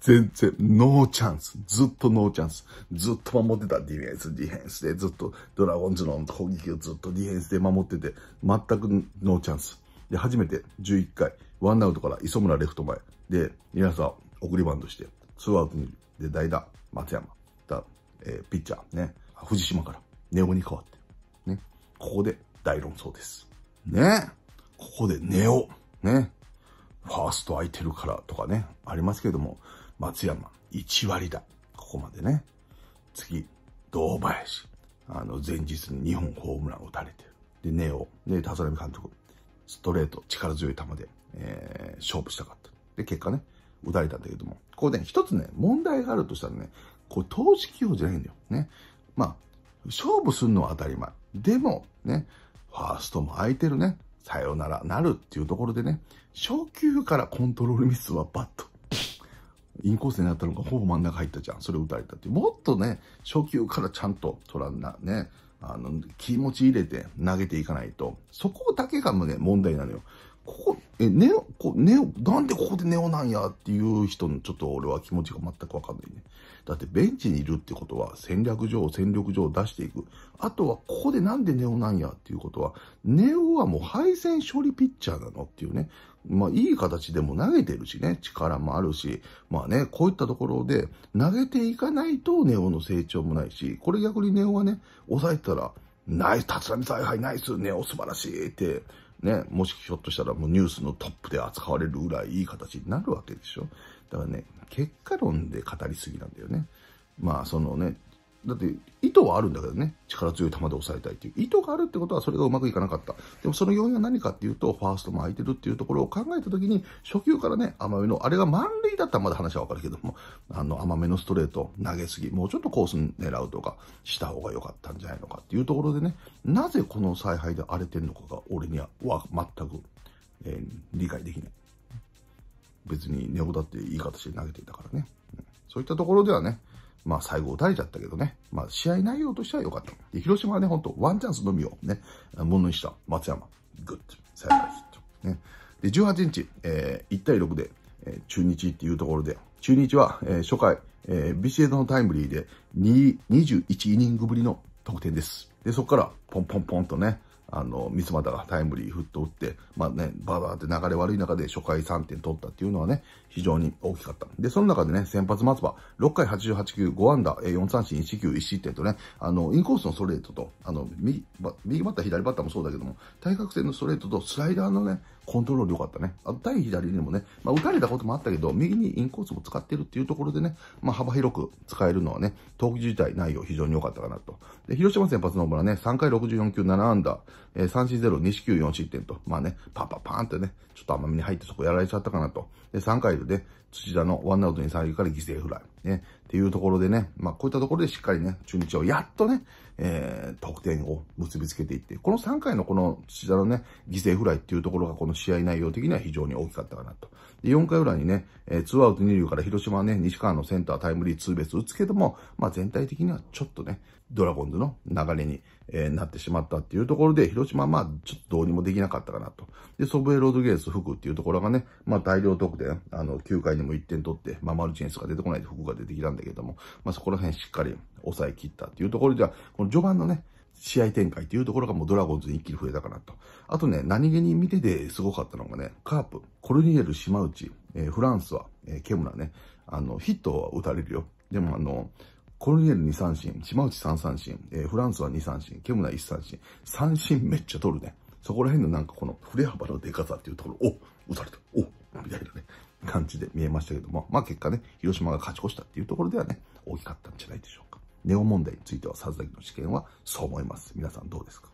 S1: 全然、ノーチャンス。ずっとノーチャンス。ずっと守ってた。ディフェンス、ディフェンスで、ずっとドラゴンズの攻撃をずっとディフェンスで守ってて、全くノーチャンス。で、初めて11回、ワンアウトから磯村レフト前。で、皆さん送りバンドして、ツーアウトに、で、代打、松山、だ、えー、ピッチャー、ね、藤島から、ネオに変わって、ね、ここで大論争です。ねここで寝よう。ね。ファースト空いてるからとかね、ありますけども、松山、1割だ。ここまでね。次、堂林。あの、前日に2本ホームラン打たれてる。で、ネオ。で、田美監督。ストレート、力強い球で、えー、勝負したかった。で、結果ね、打たれたんだけども。ここね、一つね、問題があるとしたらね、こう、投資企業じゃないんだよ。ね。まあ、勝負するのは当たり前。でも、ね、ファーストも空いてるね。さよならなるっていうところでね、初級からコントロールミスはバッと。インコースになったのがほぼ真ん中入ったじゃん。それを打たれたって。もっとね、初級からちゃんと取らんな、ね、あの、気持ち入れて投げていかないと、そこだけがもね、問題なのよ。ここ、え、ネオ、こネオ、なんでここでネオなんやっていう人のちょっと俺は気持ちが全くわかんないね。だってベンチにいるってことは戦略上、戦力上出していく。あとはここでなんでネオなんやっていうことは、ネオはもう敗戦処理ピッチャーなのっていうね。まあいい形でも投げてるしね、力もあるし、まあね、こういったところで投げていかないとネオの成長もないし、これ逆にネオはね、抑えたら、ナイス、立浪采配ナイス、ネオ素晴らしいって、ね、もしひょっとしたらもうニュースのトップで扱われるぐらいいい形になるわけでしょ。だからね、結果論で語りすぎなんだよね。まあ、そのね、だって、意図はあるんだけどね。力強い球で抑えたいっていう。意図があるってことはそれがうまくいかなかった。でもその要因は何かっていうと、ファーストも空いてるっていうところを考えたときに、初球からね、甘めの、あれが満塁だったらまだ話はわかるけども、あの、甘めのストレート、投げすぎ、もうちょっとコース狙うとか、した方が良かったんじゃないのかっていうところでね、なぜこの采配で荒れてるのかが、俺には、は全く、えー、理解できない。別に、ネオだっていい形で投げていたからね。そういったところではね、まあ最後打たれちゃったけどね、まあ試合内容としては良かった。で広島はね、ほんとワンチャンスのみをね、ものにした松山、グッド、サよなら、ヒット。ね。で、18日、えー、1対6で、えー、中日っていうところで、中日は、えー、初回、えー、ビシエドのタイムリーで2、21イニングぶりの得点です。で、そこからポンポンポンとね、あの、三ツ俣がタイムリーフット打って、まあね、バーバーって流れ悪い中で初回3点取ったっていうのはね、非常に大きかった。で、その中でね、先発松葉、6回88球、5安打、4三振、1球、1失点とね、あの、インコースのストレートと、あの、右バッター、左バッターもそうだけども、対角線のストレートとスライダーのね、コントロール良かったね。あと、対左にもね、まあ、打たれたこともあったけど、右にインコースも使ってるっていうところでね、まあ、幅広く使えるのはね、投球自体内容非常に良かったかなと。で、広島先発の村ね、3回64球、7安打、えー、340-2941失点と、まあね、パパパーンってね、ちょっと甘めに入ってそこやられちゃったかなと。で、3回でね、土田のワンアウトに3塁から犠牲フライ。ね、っていうところでね、まあこういったところでしっかりね、中日をやっとね、えー、得点を結びつけていって、この3回のこの土田のね、犠牲フライっていうところがこの試合内容的には非常に大きかったかなと。で、4回裏にね、えー、2アウト2塁から広島はね、西川のセンタータイムリーツーベース打つけども、まあ全体的にはちょっとね、ドラゴンズの流れにえー、なってしまったっていうところで、広島はまあ、ちょっとどうにもできなかったかなと。で、ソブエロドゲース、福っていうところがね、まあ、大量得点、あの、9回にも1点取って、まあ、マルチネスが出てこないで福が出てきたんだけども、まあ、そこら辺しっかり抑え切ったっていうところでは、この序盤のね、試合展開っていうところがもうドラゴンズに一気に増えたかなと。あとね、何気に見ててすごかったのがね、カープ、コルニエル、島内、えー、フランスは、えー、ケムラね、あの、ヒットは打たれるよ。でもあの、コルネル2三振、島内3三振、えー、フランスは2三振、ケムナ1三振、三振めっちゃ取るね。そこら辺のなんかこの振れ幅のデカさっていうところ、お打たれた、おみたいなね、感じで見えましたけども、まあ結果ね、広島が勝ち越したっていうところではね、大きかったんじゃないでしょうか。ネオ問題については、佐々木の試験はそう思います。皆さんどうですか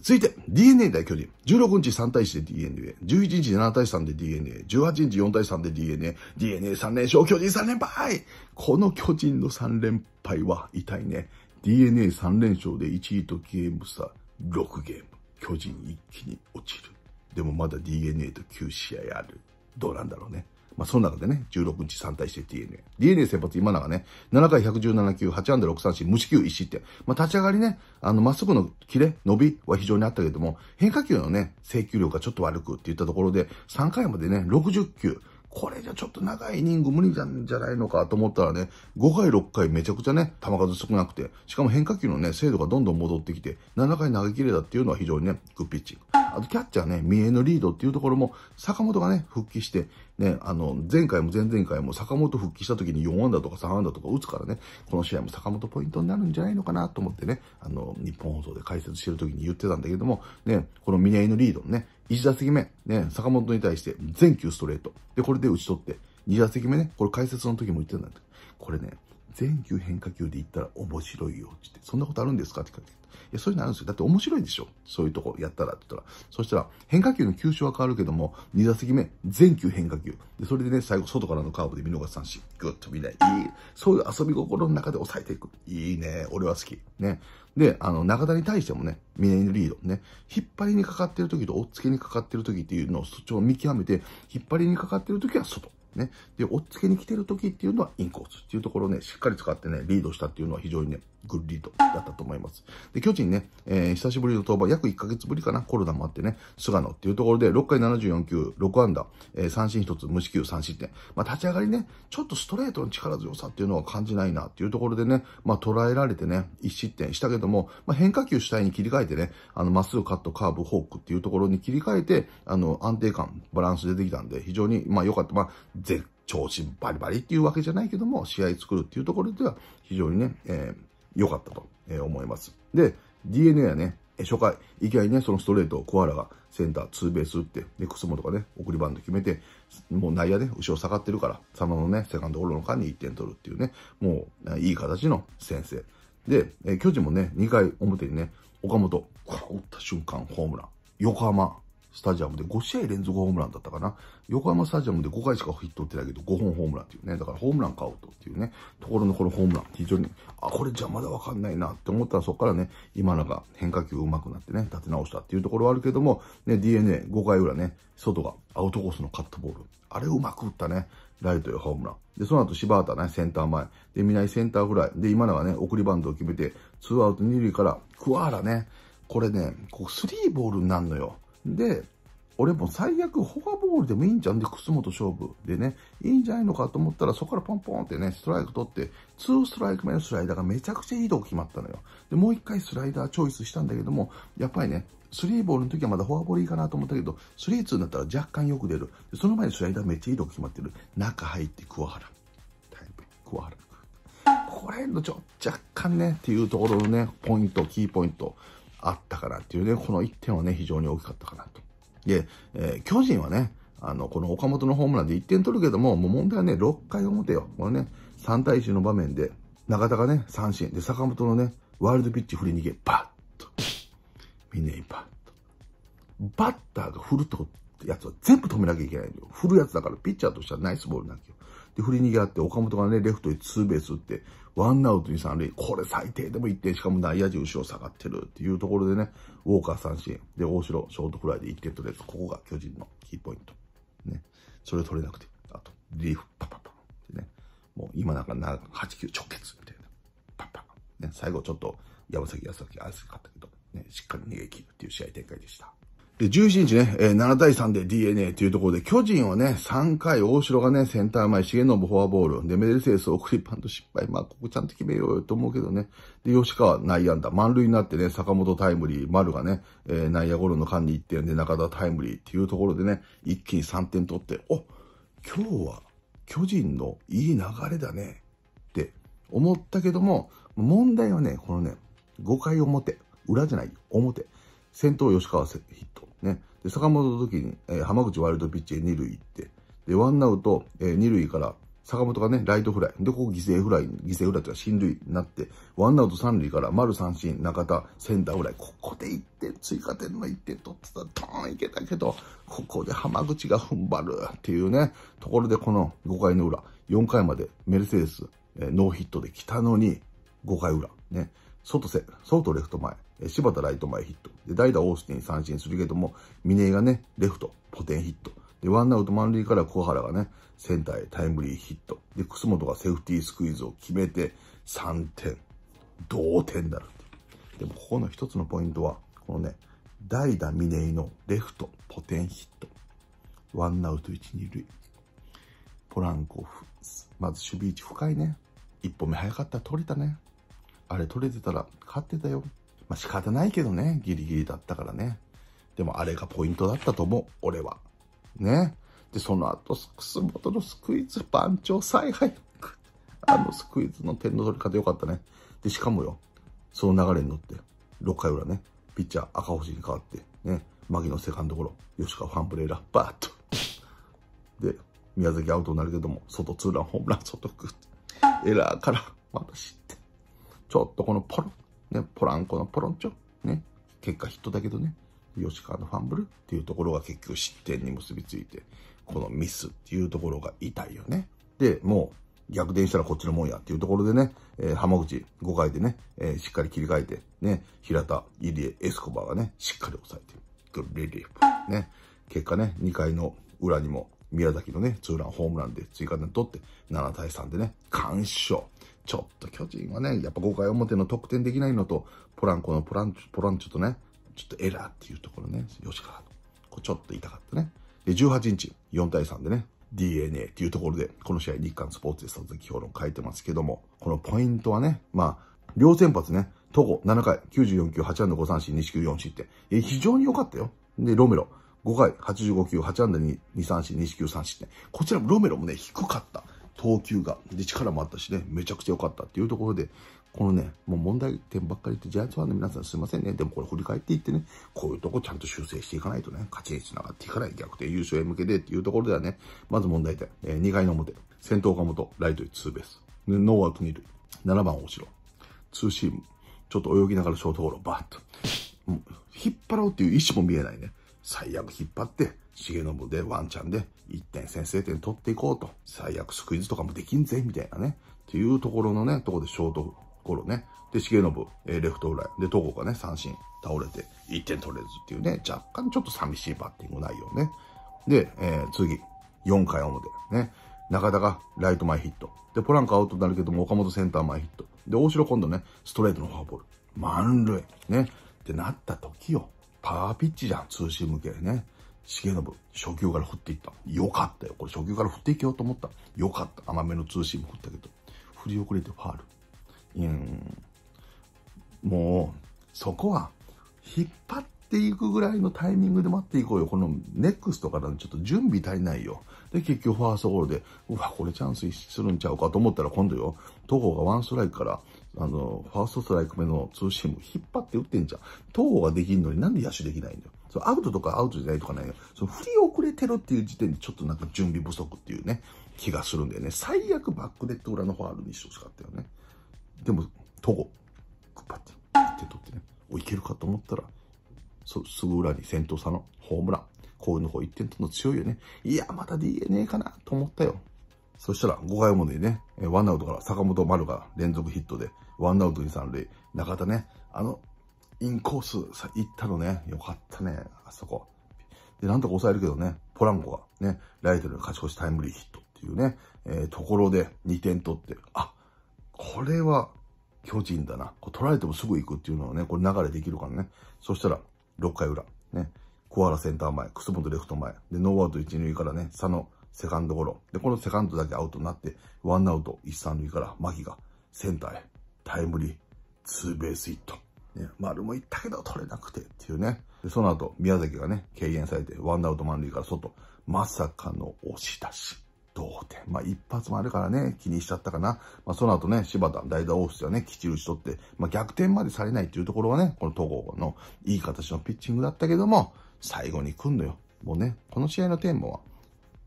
S1: 続いて、DNA 対巨人。16日3対1で DNA、11日7対3で DNA、18日4対3で DNA、DNA3 連勝、巨人3連敗この巨人の3連敗は痛いね。DNA3 連勝で1位とゲーム差6ゲーム。巨人一気に落ちる。でもまだ DNA と9試合ある。どうなんだろうね。まあ、その中でね、16日3対して DNA。DNA 先発今永ね、7回117球、8安打6三振、無四球1失点。まあ、立ち上がりね、あの、まっすぐのキレ、伸びは非常にあったけれども、変化球のね、制球量がちょっと悪くって言ったところで、3回までね、60球、これじゃちょっと長いイニング無理なんじゃないのかと思ったらね、5回、6回めちゃくちゃね、球数少なくて、しかも変化球のね、精度がどんどん戻ってきて、7回投げ切れたっていうのは非常にね、グッピッチング。あとキャッチャーね、三重のリードっていうところも、坂本がね、復帰して、ね、あの、前回も前々回も坂本復帰した時に4安打とか3安打とか打つからね、この試合も坂本ポイントになるんじゃないのかなと思ってね、あの、日本放送で解説してる時に言ってたんだけども、ね、この三重のリードのね、1打席目、ね、坂本に対して全球ストレート。で、これで打ち取って、2打席目ね、これ解説の時も言ってたんだけど、これね、全球変化球で言ったら面白いよって言って、そんなことあるんですかって言ったら。いや、そういうのあるんですよ。だって面白いでしょ。そういうとこやったらって言ったら。そしたら、変化球の球種は変わるけども、2打席目、全球変化球。で、それでね、最後、外からのカーブで見逃す三振。ぐっと見ない。いい。そういう遊び心の中で抑えていく。いいね。俺は好き。ね。で、あの、中田に対してもね、ミイルリード。ね。引っ張りにかかってる時と、おっつけにかかってる時っていうのを、そっちを見極めて、引っ張りにかかってる時は外。ね。で、おっつけに来てる時っていうのはインコースっていうところをね、しっかり使ってね、リードしたっていうのは非常にね、グッリードだったと思います。で、巨人ね、えー、久しぶりの登板、約1ヶ月ぶりかな、コロナもあってね、菅野っていうところで、6回74球、6安打、えー、三振1つ、無四球3失点。まあ、立ち上がりね、ちょっとストレートの力強さっていうのは感じないなっていうところでね、まあ、捉えられてね、1失点したけども、まあ、変化球主体に切り替えてね、あの、まっすぐカット、カーブ、フォークっていうところに切り替えて、あの、安定感、バランス出てきたんで、非常に、まあ、良かった。まあ、調子バリバリっていうわけじゃないけども、試合作るっていうところでは非常にね、えー良かったと思います。で、DNA はね、初回、いきなりね、そのストレートをコアラがセンター、ツーベース打って、で、モとかね、送りバント決めて、もう内野ね、後ろ下がってるから、佐野のね、セカンドゴロの間に1点取るっていうね、もう、いい形の先制。で、え巨人もね、2回表にね、岡本、こ打った瞬間、ホームラン。横浜、スタジアムで5試合連続ホームランだったかな。横浜スタジアムで5回しかヒット打ってないけど、5本ホームランっていうね。だからホームラン買おうとっていうね、ところのこのホームラン、非常に、あ、これじゃまだわかんないなって思ったらそこからね、今なんか変化球上手くなってね、立て直したっていうところはあるけども、ね、DNA、5回裏ね、外がアウトコースのカットボール。あれうまく打ったね。ライトよ、ホームラン。で、その後柴田ね、センター前。で、南センターフライ。で、今のはね、送りバントを決めて、ツーアウト二塁から、クワーラね。これね、こう、スリーボールになるのよ。で、俺も最悪フォアボールでもいいんじゃんで、楠本勝負でね、いいんじゃないのかと思ったら、そこからポンポンってね、ストライク取って、2ストライク目のスライダーがめちゃくちゃいいとこ決まったのよ。で、もう一回スライダーチョイスしたんだけども、やっぱりね、3ボールの時はまだフォアボールいいかなと思ったけど、3-2になったら若干よく出る。でその前にスライダーめっちゃいいとこ決まってる。中入って桑原。タイプ、桑原。これのちょ、若干ね、っていうところのね、ポイント、キーポイント。あったかなっていうね、この1点はね、非常に大きかったかなと。で、えー、巨人はね、あの、この岡本のホームランで1点取るけども、もう問題はね、6回表よ。このね、3対1の場面で、中田がね、三振。で、坂本のね、ワイルドピッチ振り逃げ、バッと。みんなにバッと。バッターが振るってやつは全部止めなきゃいけないんだよ。振るやつだから、ピッチャーとしてはナイスボールなんけど。で、振り逃げあって、岡本がね、レフトへツーベース打って、ワンアウト二三塁。これ最低でも1点。しかも内野陣後ろ下がってるっていうところでね、ウォーカー三振。で、大城、ショートフライで1点取れる。ここが巨人のキーポイント。ね。それ取れなくて。あと、リーフ、パパパってね。もう今なんか8、9直結みたいな。パパね。最後ちょっと山崎、安崎、安崎勝ったけど、ね、しっかり逃げ切るっていう試合展開でした。で、17日ね、えー、7対3で DNA というところで、巨人はね、3回大城がね、センター前、重信フォアボール、で、メデルセウス送りパント失敗。まあ、ここちゃんと決めようよと思うけどね。で、吉川内野安打、満塁になってね、坂本タイムリー、丸がね、えー、内野ゴロの間に1点で中田タイムリーっていうところでね、一気に3点取って、お今日は巨人のいい流れだねって思ったけども、問題はね、このね、5回表、裏じゃない、表。先頭吉川ヒット。ね。で、坂本の時に、えー、浜口ワイルドピッチへ二塁行って、で、ワンアウト、えー、塁から坂本がね、ライトフライ。で、ここ犠牲フライ、犠牲フライというは進塁になって、ワンアウト三塁から丸三振、中田、センターフライ。ここで一点、追加点の1点取ってたら、ドーンいけたけど、ここで浜口が踏ん張るっていうね、ところでこの5回の裏、4回までメルセデス、えー、ノーヒットで来たのに、5回裏、ね、外せ、外レフト前、柴田ライト前ヒット。で、代打オースティン三振するけども、峰井がね、レフト、ポテンヒット。で、ワンアウト満塁から小原がね、センターへタイムリーヒット。で、楠本がセーフティースクイズを決めて、3点。同点なる。でも、ここの一つのポイントは、このね、代打峰井のレフト、ポテンヒット。ワンアウト一、二塁。ポランコフ。まず守備位置深いね。一歩目早かったら取れたね。あれ取れてたら勝ってたよ。まあ、仕方ないけどね、ギリギリだったからね。でもあれがポイントだったと思う、俺は。ね。で、その後、楠本のスクイズ番長再配。あのスクイズの点の取り方よかったね。で、しかもよ、その流れに乗って、6回裏ね、ピッチャー赤星に変わって、ね、牧のセカンドゴロ、吉川ファンブレーラバーッと。で、宮崎アウトになるけども、外ツーラン、ホームラン、外グエラーから、また知って。ちょっとこのポロッね、ポランコのポロンチョ、ね、結果ヒットだけどね、吉川のファンブルっていうところが結局失点に結びついて、このミスっていうところが痛いよね。で、もう逆転したらこっちのもんやっていうところでね、えー、浜口5回でね、えー、しっかり切り替えて、ね、平田、入江、エスコバーがね、しっかり抑えてグリリーフ。ね、結果ね、2回の裏にも宮崎のね、ツーランホームランで追加点取って、7対3でね、完勝。ちょっと巨人はね、やっぱ5回表の得点できないのと、ポランコのポランチポランチョとね、ちょっとエラーっていうところね、吉川と。ちょっと痛かったね。で、18日、4対3でね、DNA っていうところで、この試合日韓スポーツでその時評論書いてますけども、このポイントはね、まあ、両先発ね、戸郷7回、94球、8安打5三振、2四球4失って、非常に良かったよ。で、ロメロ5回、85球、8安打2、2三振、2四球3って、こちらもロメロもね、低かった。投球が、で、力もあったしね、めちゃくちゃ良かったっていうところで、このね、もう問題点ばっかり言って、ジャイアンツファンの皆さんすいませんね。でもこれ振り返っていってね、こういうとこちゃんと修正していかないとね、勝ちにつながっていかない、逆転優勝へ向けてっていうところではね、まず問題点、えー、2回の表、先頭岡本、ライトへツーベース、ノーアウト2塁、7番大城、ツーシーム、ちょっと泳ぎながらショートゴロ、バーッと。引っ張ろうっていう意思も見えないね。最悪引っ張って、重信でワンチャンで1点先制点取っていこうと、最悪スクイズとかもできんぜ、みたいなね、っていうところのね、ところでショートゴロね。で、重信、えー、レフトフライ。で、東郷がね、三振、倒れて、1点取れずっていうね、若干ちょっと寂しいバッティング内容ね。で、えー、次、4回表、ね。中田がライト前ヒット。で、ポランコアウトになるけども、岡本センター前ヒット。で、大城今度ね、ストレートのフォアボール。満塁。ね。ってなった時よ。パワーピッチじゃん、通信向けね。重信、初級から振っていった。よかったよ。これ初級から振っていけようと思った。よかった。甘めのツーシーム振ったけど。振り遅れてファール。うん。もう、そこは、引っ張っていくぐらいのタイミングで待っていこうよ。このネックスとかだとちょっと準備足りないよ。で、結局ファーストゴールで、うわ、これチャンスするんちゃうかと思ったら今度よ、東郷がワンストライクから、あの、ファーストストライク目のツーシーム引っ張って打ってんじゃん。東郷ができんのになんで野手できないんだよ。そう、アウトとかアウトじゃないとかないよ。その振り遅れてるっていう時点でちょっとなんか準備不足っていうね、気がするんだよね。最悪バックネット裏のファールにしてほしかったよね。でも、トゴ、パって、手取ってね、お、いけるかと思ったら、そすぐ裏に先頭差のホームラン。こういうの方1点との強いよね。いや、また DNA かなと思ったよ。そしたら5回表にね、ワンアウトから坂本丸が連続ヒットで、ワンアウトに3塁、中田ね、あのインコースさ、行ったのね。よかったね、あそこ。で、なんとか抑えるけどね、ポランコがね、ライトの勝ち越しタイムリーヒットっていうね、えー、ところで2点取って、あ、これは巨人だな。こ取られてもすぐ行くっていうのはね、これ流れできるからね。そしたら、6回裏、ね、小原センター前、楠本レフト前、で、ノーアウト1、2塁からね、佐野、セカンドゴロ。で、このセカンドだけアウトになって、ワンアウト1、3塁から牧がセンターへ、タイムリー、ツーベースヒット。ね、丸も行ったけど取れなくてっていうね。で、その後、宮崎がね、軽減されて、ワンダウト満塁から外、まさかの押し出し。同点。まあ、一発もあるからね、気にしちゃったかな。まあ、その後ね、柴田、代打オースはね、きち打ち取って、まあ、逆転までされないっていうところはね、この戸郷のいい形のピッチングだったけども、最後に来んのよ。もうね、この試合のテーマは、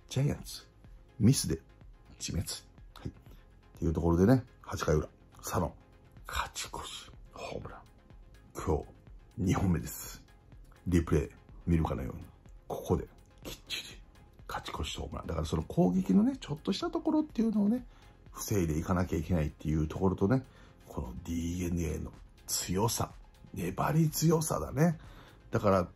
S1: ジャイアンツ、ミスで、自滅。はい。っていうところでね、8回裏、サロン、勝ち越し、ホームラン。今日、2本目です。リプレイ見るかのように、ここできっちり勝ち越しホームラン。だからその攻撃のね、ちょっとしたところっていうのをね、防いでいかなきゃいけないっていうところとね、この DNA の強さ、粘り強さだね。だから、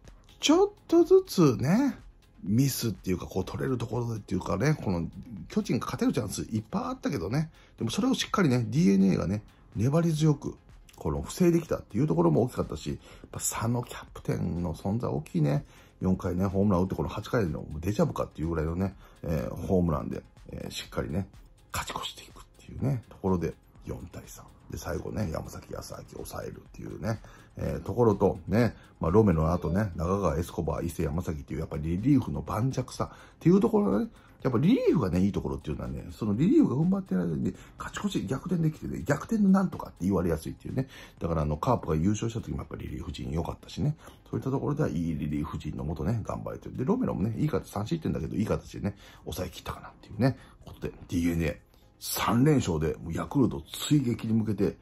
S1: ちょっとずつね、ミスっていうか、こう取れるところでっていうかね、この巨人が勝てるチャンスいっぱいあったけどね、でもそれをしっかりね、DNA がね、粘り強くこの不正できたっていうところも大きかったし、やっぱ佐野キャプテンの存在大きいね。4回ね、ホームラン打ってこの8回のデジャブかっていうぐらいのね、えー、ホームランで、えー、しっかりね、勝ち越していくっていうね、ところで4対3。で、最後ね、山崎康明を抑えるっていうね、えー、ところと、ね、まあ、ロメの後ね、中川エスコバー、伊勢山崎っていう、やっぱりリリーフの盤石さっていうところがね、やっぱリリーフがね、いいところっていうのはね、そのリリーフが踏ん張ってる間に、勝ち越し逆転できてね、逆転のなんとかって言われやすいっていうね。だからあの、カープが優勝した時もやっぱりリリーフ陣良かったしね。そういったところではいいリリーフ陣のもとね、頑張れてる。で、ロメロもね、いい形、3失点だけど、いい形でね、抑え切ったかなっていうね、ことで、DNA、3連勝で、もうヤクルト追撃に向けて、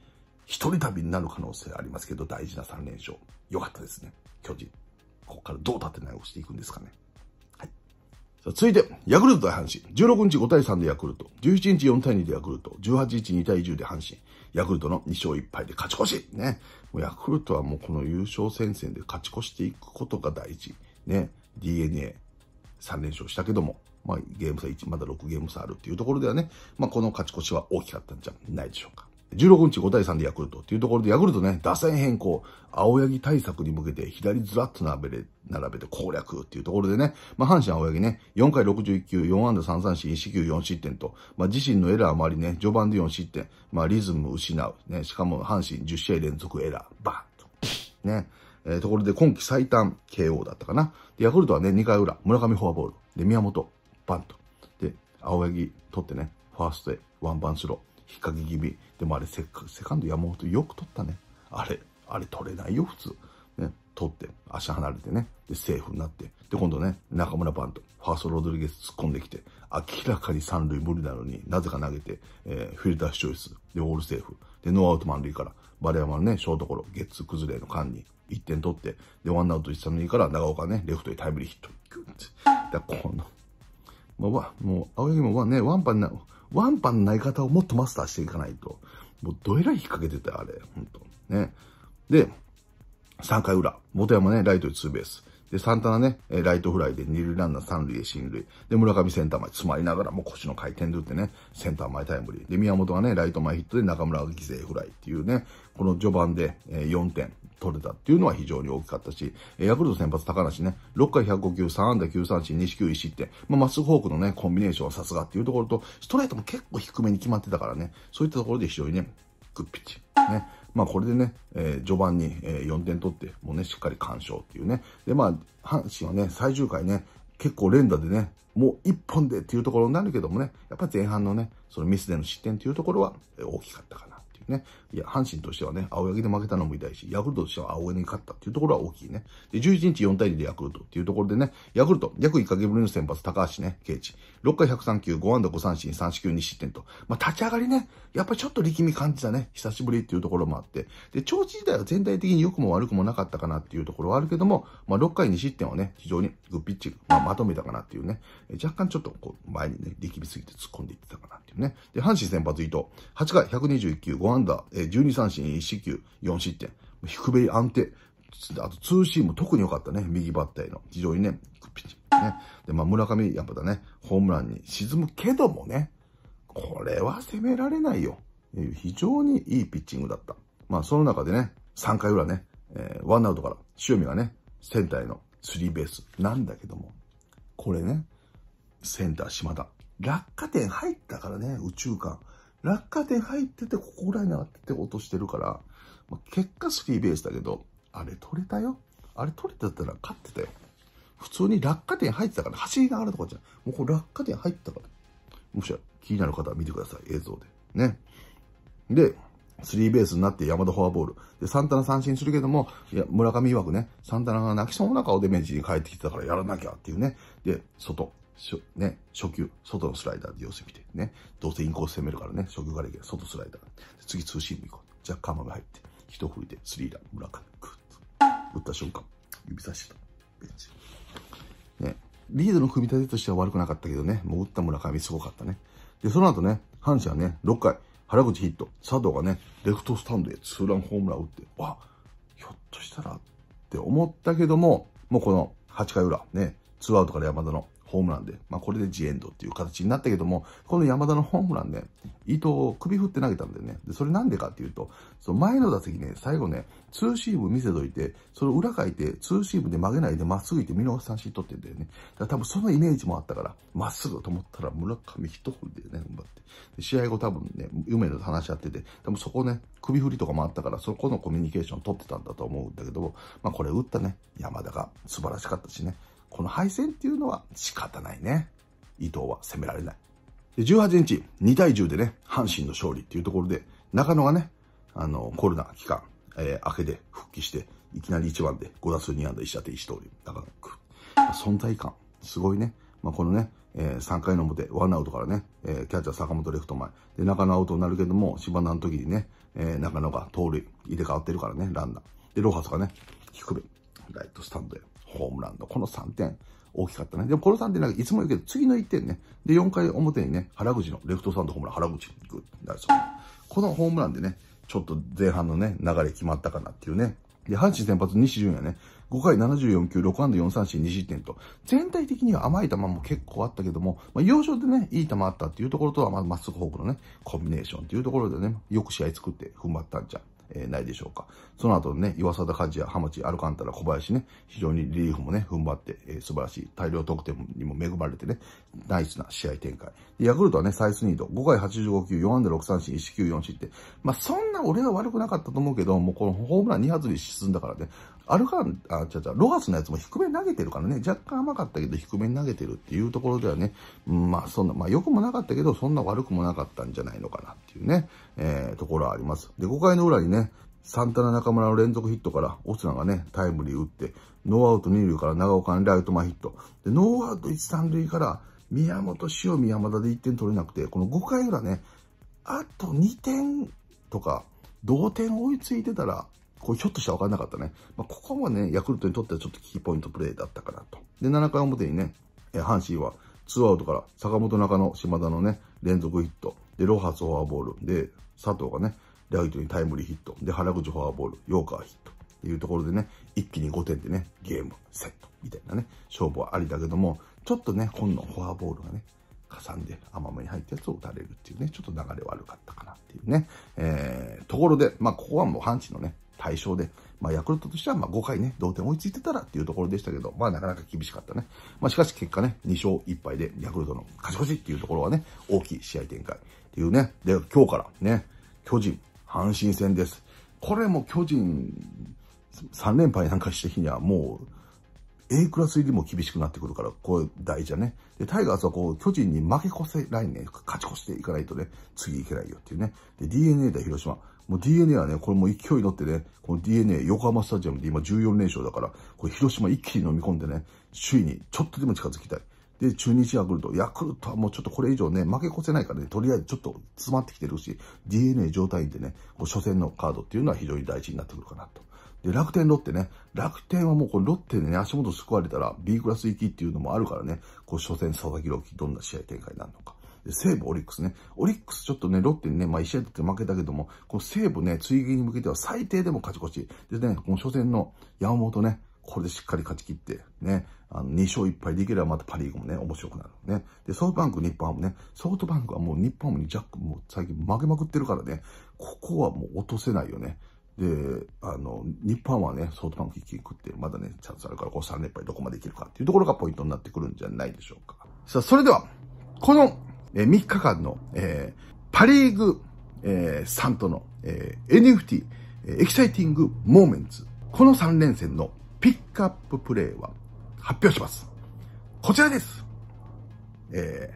S1: 一人旅になる可能性ありますけど、大事な3連勝。良かったですね。巨人。ここからどう立て直していくんですかね。続いて、ヤクルト対阪神。16日5対3でヤクルト。17日4対2でヤクルト。18日2対10で阪神。ヤクルトの2勝1敗で勝ち越し。ね。もうヤクルトはもうこの優勝戦線で勝ち越していくことが大事。ね。DNA3 連勝したけども、まあゲーム差1、まだ6ゲーム差あるっていうところではね、まあこの勝ち越しは大きかったんじゃないでしょうか。16日5対3でヤクルトっていうところで、ヤクルトね、打線変更、青柳対策に向けて左ずらっと並べ並べて攻略っていうところでね、まあ、阪神青柳ね、4回61球、4安打3三振、1球4失点と、まあ、自身のエラーもありね、序盤で4失点、まあ、リズム失う、ね、しかも阪神10試合連続エラー、バーンと。ね。えー、ところで今季最短 KO だったかな。で、ヤクルトはね、2回裏、村上フォアボール。で、宮本、バンと。で、青柳取ってね、ファーストへ、ワンバンスロー。引っ掛け気味。でもあれセ、セカンド山本よく取ったね。あれ、あれ取れないよ、普通。ね、取って、足離れてね。で、セーフになって。で、今度ね、中村バント、ファーストロドリゲス突っ込んできて、明らかに三塁無理なのになぜか投げて、えー、フィルターチョイス。で、オールセーフ。で、ノーアウト満塁から、丸山のね、ショートゴロ、ゲッツ崩れの間に1点取って、で、ワンアウト1、3塁から長岡ね、レフトへタイムリーヒット。だこの、まあ、もう、青柳もね、ワンパンにな、る。ワンパンの投げ方をもっとマスターしていかないと。もうどえらい引っ掛けてたよ、あれ。ほんと。ね。で、3回裏。元山ね、ライトでツーベース。で、サンタナね、ライトフライで二塁ランナー三塁へ進塁。で、村上センター前、詰まりながらも腰の回転で打ってね、センター前タイムリー。で、宮本がね、ライト前ヒットで中村が犠牲フライっていうね、この序盤で4点、取れたっていうのは非常に大きかったし、ヤクルト先発高梨ね、6回105球、3安打9三振、2四球1失点、まあ、まっすぐフォークのね、コンビネーションはさすがっていうところと、ストレートも結構低めに決まってたからね、そういったところで非常にね、グッピッチ。ね。まあこれでね、えー、序盤に、え4点取って、もうね、しっかり完勝っていうね。で、まあ、阪神はね、最終回ね、結構連打でね、もう1本でっていうところになるけどもね、やっぱ前半のね、そのミスでの失点っていうところは大きかったから。ね。いや、阪神としてはね、青柳で負けたのも痛いし、ヤクルトとしては青柳に勝ったっていうところは大きいね。で、11日4対2でヤクルトっていうところでね、ヤクルト、約1ヶ月ぶりの先発、高橋ね、ケイチ。6回103球、5安打5三振、3四球2失点と。まあ、立ち上がりね、やっぱりちょっと力み感じたね、久しぶりっていうところもあって。で、調子自体は全体的に良くも悪くもなかったかなっていうところはあるけども、まあ、6回2失点はね、非常にグッピッチ、まあ、まとめたかなっていうね、若干ちょっとこう、前にね、力みすぎて突っ込んでいってたかなっていうね。で、阪神先発伊藤、8回121球、5安安打、え12三振、1四球、4失点。低め安定。あと、ツーシーム特に良かったね。右バッターへの。非常にね、ピッチ。ね。で、まあ、村上、やっぱだね、ホームランに沈むけどもね、これは攻められないよ。非常にいいピッチングだった。まあ、その中でね、3回裏ね、えー、ワンアウトから、塩見がね、センターへのスリーベースなんだけども、これね、センター島田。落下点入ったからね、宇宙間。落下点入ってて、ここぐらいになってて落としてるから、まあ、結果スリーベースだけど、あれ取れたよ。あれ取れてたら勝ってたよ。普通に落下点入ってたから、走りながらとかじゃん。もうこれ落下点入ったから。もし気になる方は見てください、映像で。ね。で、スリーベースになって山田フォアボール。で、サンタナ三振するけども、いや、村上曰くね、サンタナが泣きそうな顔でメンチに帰ってきてたからやらなきゃっていうね。で、外、ね、初球、外のスライダーで様子見て、ね、どうせインコース攻めるからね、初球からいけ外スライダー。次、ツーシーム行こう。じゃあ、釜が入って、一振りでスリーラン、村上、グッと。打った瞬間、指差してた。ベンチ。ね、リードの組み立てとしては悪くなかったけどね、もう打った村上すごかったね。で、その後ね、阪神はね、6回、原口ヒット、佐藤がね、レフトスタンドへツーランホームラン打って、わ、ひょっとしたらって思ったけども、もうこの8回裏、ね、ツーアウトから山田のホームランで、まあ、これでジエンドっていう形になったけども、この山田のホームランね、藤を首振って投げたんだよね。で、それなんでかっていうと、その前の打席ね、最後ね、ツーシーム見せといて、それ裏書いて、ツーシームで曲げないでまっすぐ行って見逃し三振取ってんだよね。だから多分そのイメージもあったから、まっすぐと思ったら村上一振りでね、頑張って。で試合後多分ね、夢の話し合ってて、多分そこね、首振りとかもあったから、そこのコミュニケーション取ってたんだと思うんだけども、まあこれ打ったね、山田が素晴らしかったしね。この敗戦っていうのは仕方ないね。伊藤は攻められない。で、18日、2対10でね、阪神の勝利っていうところで、中野がね、あの、コロナ期間、えー、明けで復帰して、いきなり1番で5打数2安打1打点1盗り。だから、存在感、すごいね。まあ、このね、えー、3回の表、ワンアウトからね、えー、キャッチャー坂本レフト前。で、中野アウトになるけども、芝田の時にね、えー、中野が盗塁、入れ替わってるからね、ランナー。で、ロハスがね、低め、ライトスタンドへ。ホームランのこの3点、大きかったね。でもこの3点なんかいつも言うけど、次の1点ね。で、4回表にね、原口のレフトサンドホームラン、原口グッなるそう。このホームランでね、ちょっと前半のね、流れ決まったかなっていうね。で、阪神先発西純也ね、5回74球、6安打4三振2失点と、全体的には甘い球も結構あったけども、まあ、要所でね、いい球あったっていうところとは、まあ、まっすぐフォークのね、コンビネーションっていうところでね、よく試合作って踏ん張ったんじゃん。えー、ないでしょうか。その後ね、岩佐田梶谷、浜地、アルカンタラ、小林ね、非常にリリーフもね、踏ん張って、えー、素晴らしい、大量得点にも恵まれてね、ナイスな試合展開。ヤクルトはね、サイスニード、5回85球、4安打6三振、1球4って、まあ、そんな俺は悪くなかったと思うけど、もうこのホームラン2発に沈んだからね、アルカン、あ、違う違う、ロハスのやつも低めに投げてるからね、若干甘かったけど低めに投げてるっていうところではね、うん、まあそんな、まあ良くもなかったけど、そんな悪くもなかったんじゃないのかなっていうね、えー、ところはあります。で、5回の裏にね、サンタナ中村の連続ヒットから、オスナがね、タイムリー打って、ノーアウト2塁から長岡にライト前ヒット。で、ノーアウト1、3塁から、宮本、塩見、山田で1点取れなくて、この5回裏ね、あと2点とか、同点追いついてたら、これひょっとしたら分かんなかったね。まあ、ここはね、ヤクルトにとってはちょっとキーポイントプレーだったかなと。で、7回表にね、え阪神は2アウトから坂本中野、島田のね、連続ヒット。で、ロハスフォアボール。で、佐藤がね、ライトにタイムリーヒット。で、原口フォアボール。ヨーカーヒット。というところでね、一気に5点でね、ゲーム、セット。みたいなね、勝負はありだけども、ちょっとね、今度フォアボールがね、かさんで甘めに入ったやつを打たれるっていうね、ちょっと流れ悪かったかなっていうね、えー、ところで、まあ、ここはもう阪神のね、対象で、まあ、ヤクルトとしてはまあ5回ね、同点追いついてたらっていうところでしたけど、まあ、なかなか厳しかったね。まあ、しかし結果ね、2勝1敗でヤクルトの勝ち越しっていうところはね、大きい試合展開っていうね。で、今日からね、巨人、阪神戦です。これも巨人3連敗なんかした日にはもう、A クラス入りも厳しくなってくるから、これ大事だね。で、タイガースはこう、巨人に負け越せ、来年勝ち越していかないとね、次いけないよっていうね。で、DNA で広島。もう DNA はね、これも勢い乗ってね、この DNA 横浜スタジアムで今14連勝だから、これ広島一気に飲み込んでね、首位にちょっとでも近づきたい。で、中日ヤクルト。ヤクルトはもうちょっとこれ以上ね、負け越せないからね、とりあえずちょっと詰まってきてるし、DNA 状態でね、こう初戦のカードっていうのは非常に大事になってくるかなと。で、楽天ロッテね。楽天はもうこれロッテでね、足元救われたら B クラス行きっていうのもあるからね、こう初戦佐々木朗希どんな試合展開になるのか。西武、オリックスね。オリックスちょっとね、ロッテにね、まあ1試合だって負けたけども、この西武ね、追撃に向けては最低でも勝ち越し。でね、この初戦の山本ね、これでしっかり勝ち切って、ね、あの、2勝1敗できればまたパリーグもね、面白くなる。ね。で、ソフトバンク、日本ハムね、ソフトバンクはもう日本ハムにジャック、もう最近負けまくってるからね、ここはもう落とせないよね。で、あの、日本はね、ソフトバンク一気に食って、まだね、チャンスあるから、こう3連敗どこまでいけるかっていうところがポイントになってくるんじゃないでしょうか。さあ、それでは、このえ3日間の、えパリーグ、えさんとの、え NFT、エキサイティングモーメンツ。この3連戦のピックアッププレイは発表します。こちらです。え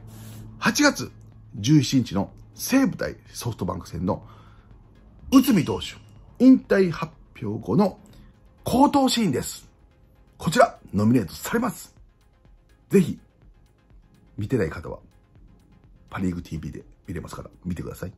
S1: ー、8月17日の西武対ソフトバンク戦の内海投手引退発表後の高投シーンです。こちら、ノミネートされます。ぜひ、見てない方はパリーグ TV で見れますから、見てください。